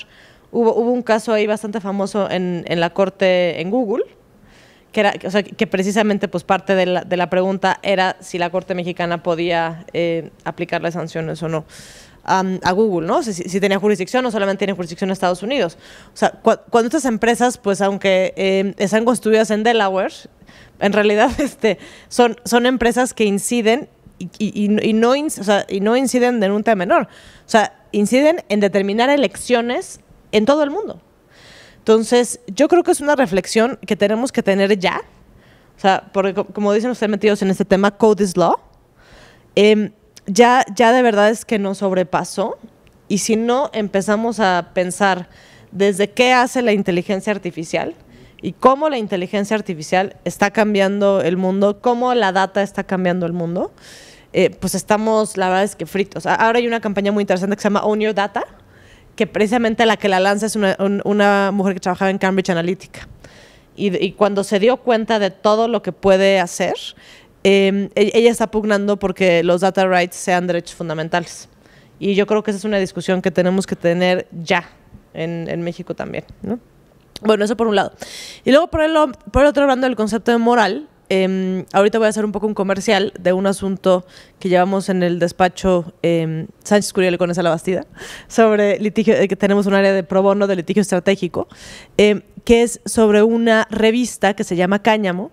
Speaker 4: Hubo, un caso ahí bastante famoso en, en la corte en Google, que, que precisamente pues, parte de la, pregunta era si la Corte Mexicana podía eh, aplicar las sanciones o no a Google, ¿no? Si, si, tenía jurisdicción o solamente tiene jurisdicción en Estados Unidos. sea, cuando estas empresas, pues aunque eh, están construidas en Delaware, en realidad este, son, son empresas que inciden y, no, y no inciden en un tema menor. O sea, inciden en determinar elecciones en todo el mundo. Entonces, yo creo que es una reflexión que tenemos que tener ya. O sea, porque como dicen ustedes metidos en este tema, code is law. Em, ya, ya de verdad es que nos sobrepasó. Y si no empezamos a pensar desde qué hace la inteligencia artificial y cómo la inteligencia artificial está cambiando el mundo, cómo la data está cambiando el mundo, eh, pues estamos, la verdad es que fritos. Ahora hay una campaña muy interesante que se llama Own Your Data, que precisamente la que la lanza es una, mujer que trabajaba en Cambridge Analytica. Y, cuando se dio cuenta de todo lo que puede hacer, em, e, ella está pugnando porque los data rights sean derechos fundamentales. Y yo creo que esa es una discusión que tenemos que tener ya en, México también. ¿no? Bueno, eso por un lado. Y luego por el, por el otro, hablando del concepto de moral, Em, ahorita voy a hacer un poco un comercial de un asunto que llevamos en el despacho em, Sánchez Curiel con esa la Bastida, sobre litigio, eh, que tenemos un área de pro bono de litigio estratégico, em, que es sobre una revista que se llama Cáñamo,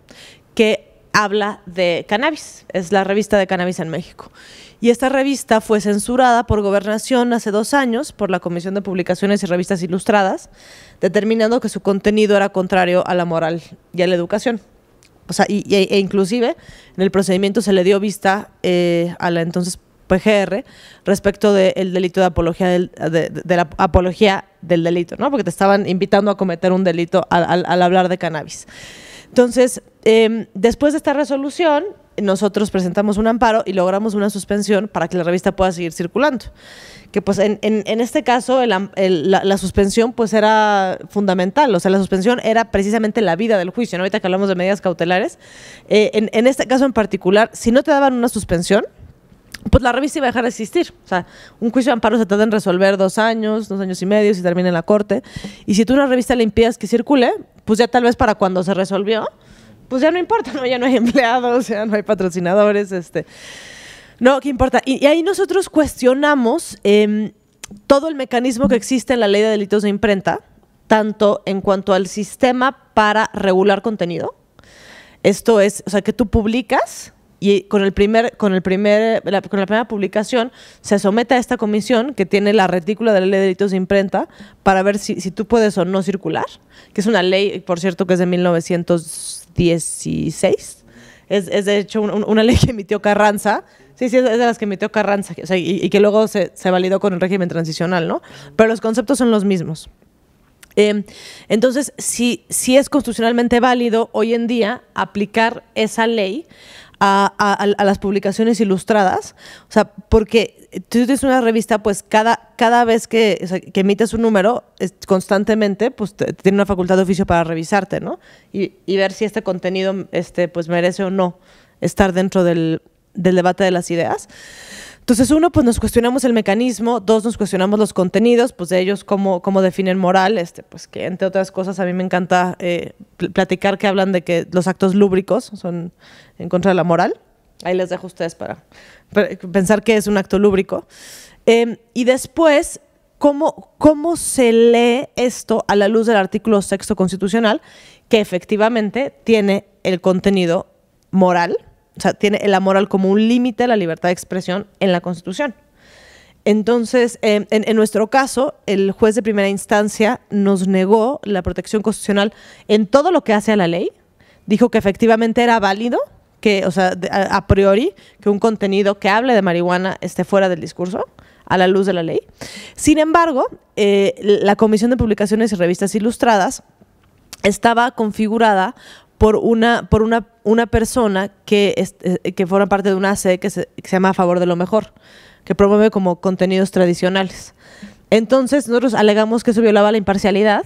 Speaker 4: que habla de cannabis, es la revista de cannabis en México. Y esta revista fue censurada por gobernación hace dos años por la Comisión de Publicaciones y Revistas Ilustradas, determinando que su contenido era contrario a la moral y a la educación. O sea, e inclusive en el procedimiento se le dio vista eh, a la entonces PGR respecto del delito de apología del, de, la apología del delito, ¿no? Porque te estaban invitando a cometer un delito al, hablar de cannabis. Entonces, em, después de esta resolución, nosotros presentamos un amparo y logramos una suspensión para que la revista pueda seguir circulando. Que pues en, este caso la, suspensión pues era fundamental, o sea, la suspensión era precisamente la vida del juicio, ¿no? Ahorita que hablamos de medidas cautelares, eh, en, este caso en particular, si no te daban una suspensión, pues la revista iba a dejar de existir. O sea, un juicio de amparo se tarda en resolver dos años, dos años y medio, si termina en la corte. Y si tú una revista le que circule, pues ya tal vez para cuando se resolvió, pues ya no importa, ¿no? Ya no hay empleados, ya no hay patrocinadores, este. No, ¿qué importa? Y, ahí nosotros cuestionamos em, todo el mecanismo que existe en la ley de delitos de imprenta, tanto en cuanto al sistema para regular contenido. Esto es, o sea, que tú publicas y con, el primer, con, el primer, la, con la primera publicación se somete a esta comisión que tiene la retícula de la ley de delitos de imprenta para ver si, si tú puedes o no circular, que es una ley, por cierto, que es de 1900 16. Es, de hecho una ley que emitió Carranza. Sí, sí, es de las que emitió Carranza y, que luego se, validó con el régimen transicional, ¿no? Pero los conceptos son los mismos. Em, entonces, si, si es constitucionalmente válido hoy en día aplicar esa ley a, las publicaciones ilustradas, o sea, porque tú tienes una revista, pues cada, cada vez que, emites un número, constantemente, pues tiene una facultad de oficio para revisarte, ¿no? Y, ver si este contenido, este, pues merece o no estar dentro del, del debate de las ideas. Entonces, uno, pues nos cuestionamos el mecanismo, dos, nos cuestionamos los contenidos, pues de ellos cómo, cómo definen moral, este, pues que entre otras cosas a mí me encanta eh, platicar que hablan de que los actos lúbricos son en contra de la moral. Ahí les dejo a ustedes para, pensar que es un acto lúbrico. Em, y después, ¿cómo, ¿cómo se lee esto a la luz del artículo sexto constitucional, que efectivamente tiene el contenido moral, o sea, tiene la moral como un límite a la libertad de expresión en la Constitución? Entonces, em, en, nuestro caso, el juez de primera instancia nos negó la protección constitucional en todo lo que hace a la ley. Dijo que efectivamente era válido que, o sea, a, priori, que un contenido que hable de marihuana esté fuera del discurso a la luz de la ley. Sin embargo, eh, la Comisión de Publicaciones y Revistas Ilustradas estaba configurada por una, por una, una persona que, eh, que forma parte de una sede que se, llama A Favor de lo Mejor, que promueve como contenidos tradicionales. Entonces, nosotros alegamos que eso violaba la imparcialidad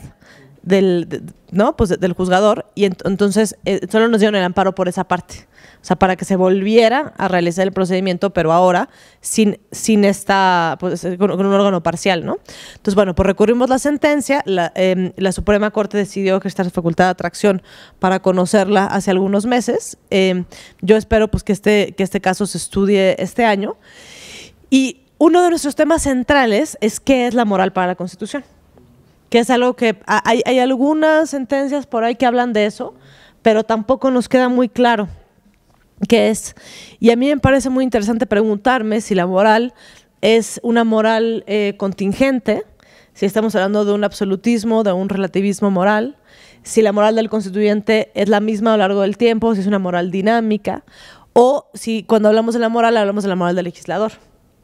Speaker 4: del, ¿no? Pues, del juzgador y entonces eh, solo nos dieron el amparo por esa parte. O sea, para que se volviera a realizar el procedimiento, pero ahora sin, sin esta, pues, con, un órgano parcial, ¿no? Entonces, bueno, pues recurrimos la sentencia, em, la, Suprema Corte decidió que esta facultad de atracción para conocerla hace algunos meses. Em, yo espero pues que este, que este caso se estudie este año. Y uno de nuestros temas centrales es qué es la moral para la Constitución, que es algo que hay, hay algunas sentencias por ahí que hablan de eso, pero tampoco nos queda muy claro que es, y a mí me parece muy interesante preguntarme si la moral es una moral eh, contingente, si estamos hablando de un absolutismo, de un relativismo moral, si la moral del constituyente es la misma a lo largo del tiempo, si es una moral dinámica, o si cuando hablamos de la moral hablamos de la moral del legislador.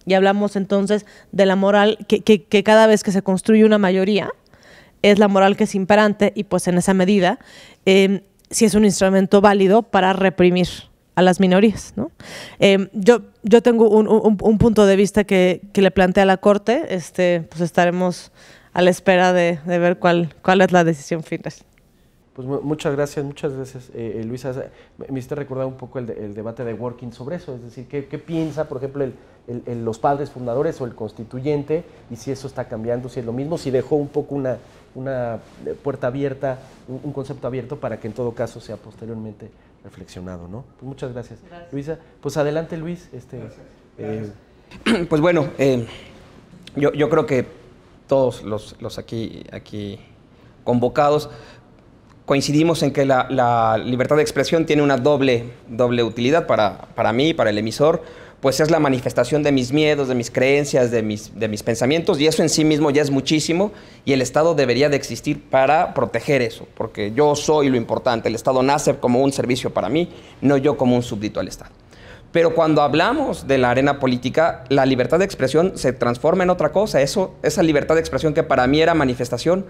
Speaker 4: Y hablamos entonces de la moral que, cada vez que se construye una mayoría es la moral que es imperante y pues en esa medida eh, si es un instrumento válido para reprimir a las minorías. ¿no? Em, yo, yo tengo un, punto de vista que, le plantea la Corte, este, pues estaremos a la espera de, ver cuál, cuál es la decisión final. Pues muchas
Speaker 1: gracias, muchas gracias, eh, eh, Luisa. Me hiciste recordar un poco el, debate de Working sobre eso, es decir, qué, piensa, por ejemplo, el, los padres fundadores o el constituyente y si eso está cambiando, si es lo mismo, si dejó un poco una, una eh, puerta abierta, un concepto abierto para que en todo caso sea posteriormente reflexionado, ¿no? Pues muchas gracias. Luisa, pues adelante Luis. Este,
Speaker 2: eh, pues bueno, eh, yo, creo que todos los, los aquí, aquí convocados coincidimos en que la, libertad de expresión tiene una doble, doble utilidad para, para mí, para el emisor pues es la manifestación de mis miedos, de mis creencias, de mis, pensamientos, y eso en sí mismo ya es muchísimo, y el Estado debería de existir para proteger eso, porque yo soy lo importante, el Estado nace como un servicio para mí, no yo como un súbdito al Estado. Pero cuando hablamos de la arena política, la libertad de expresión se transforma en otra cosa. Eso, esa libertad de expresión que para mí era manifestación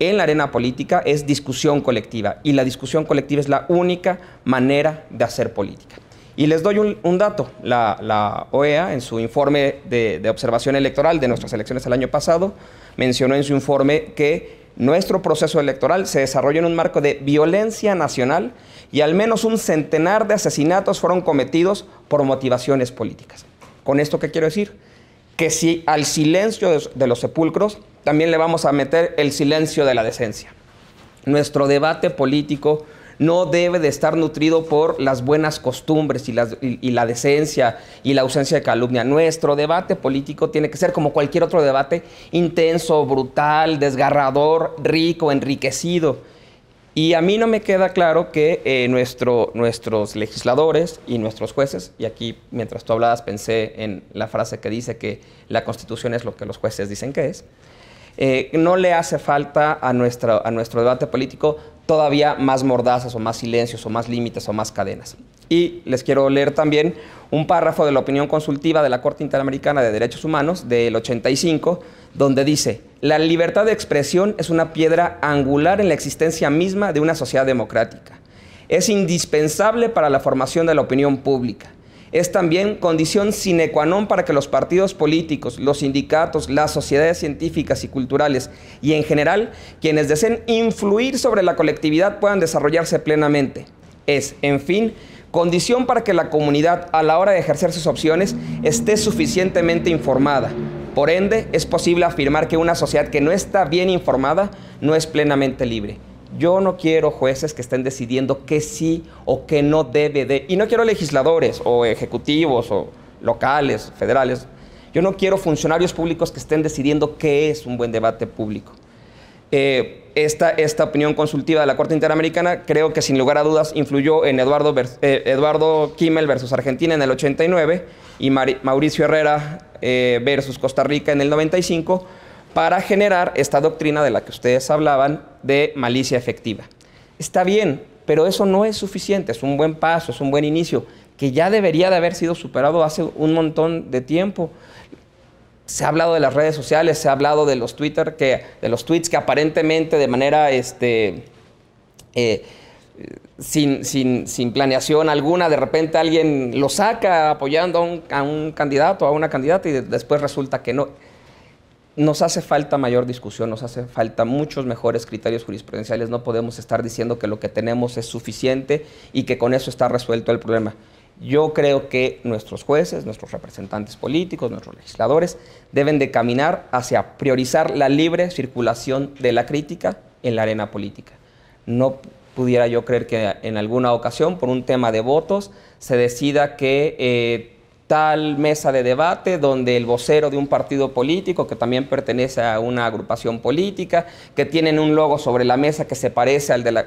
Speaker 2: en la arena política es discusión colectiva. Y la discusión colectiva es la única manera de hacer política. Y les doy un, dato. La, OEA, en su informe de, observación electoral de nuestras elecciones el año pasado, mencionó en su informe que nuestro proceso electoral se desarrolló en un marco de violencia nacional y al menos un centenar de asesinatos fueron cometidos por motivaciones políticas. ¿Con esto qué quiero decir? Que si al silencio de los sepulcros también le vamos a meter el silencio de la decencia. Nuestro debate político, no debe de estar nutrido por las buenas costumbres y, la decencia y la ausencia de calumnia. Nuestro debate político tiene que ser como cualquier otro debate, intenso, brutal, desgarrador, rico, enriquecido. Y a mí no me queda claro que eh, nuestro, nuestros legisladores y nuestros jueces, y aquí mientras tú hablabas pensé en la frase que dice que la constitución es lo que los jueces dicen que es, eh, no le hace falta a, a nuestro debate político todavía más mordazas o más silencios o más límites o más cadenas. Y les quiero leer también un párrafo de la opinión consultiva de la Corte Interamericana de Derechos Humanos del 85, donde dice, la libertad de expresión es una piedra angular en la existencia misma de una sociedad democrática. Es indispensable para la formación de la opinión pública es también condición sine qua non para que los partidos políticos, los sindicatos, las sociedades científicas y culturales y en general quienes deseen influir sobre la colectividad puedan desarrollarse plenamente. Es, en fin, condición para que la comunidad a la hora de ejercer sus opciones esté suficientemente informada. Por ende, es posible afirmar que una sociedad que no está bien informada no es plenamente libre. Yo no quiero jueces que estén decidiendo qué sí o qué no debe de. Y no quiero legisladores o ejecutivos o locales, federales. Yo no quiero funcionarios públicos que estén decidiendo qué es un buen debate público. Eh, esta, esta, opinión consultiva de la Corte Interamericana creo que sin lugar a dudas influyó en Eduardo, eh, Eduardo Kimmel versus Argentina en el 89 y Mauricio Herrera eh, versus Costa Rica en el 95 para generar esta doctrina de la que ustedes hablaban de malicia efectiva. Está bien, pero eso no es suficiente, es un buen paso, es un buen inicio, que ya debería de haber sido superado hace un montón de tiempo. Se ha hablado de las redes sociales, se ha hablado de los Twitter que, de los tweets que aparentemente de manera este, eh, sin, planeación alguna, de repente alguien lo saca apoyando a un, candidato, a una candidata, y después resulta que no nos hace falta mayor discusión, nos hace falta muchos mejores criterios jurisprudenciales, no podemos estar diciendo que lo que tenemos es suficiente y que con eso está resuelto el problema. Yo creo que nuestros jueces, nuestros representantes políticos, nuestros legisladores deben de caminar hacia priorizar la libre circulación de la crítica en la arena política. No pudiera yo creer que en alguna ocasión, por un tema de votos, se decida que eh, tal mesa de debate donde el vocero de un partido político que también pertenece a una agrupación política, que tienen un logo sobre la mesa que se parece al de la...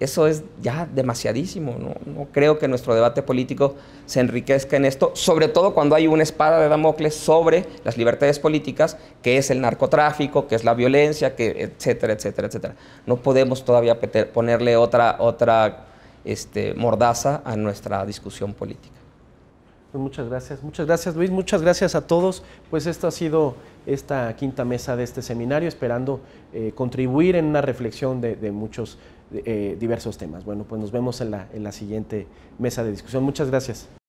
Speaker 2: Eso es ya demasiadísimo, ¿no? no creo que nuestro debate político se enriquezca en esto, sobre todo cuando hay una espada de Damocles sobre las libertades políticas, que es el narcotráfico, que es la violencia, que etcétera, etcétera, etcétera. No podemos todavía ponerle otra, otra este, mordaza a nuestra discusión política.
Speaker 1: Pues, muchas gracias, muchas gracias Luis, muchas gracias a todos. Pues esto ha sido esta quinta mesa de este seminario, esperando eh, contribuir en una reflexión de, muchos eh, diversos temas. Bueno, pues nos vemos en la siguiente mesa de discusión. Muchas gracias.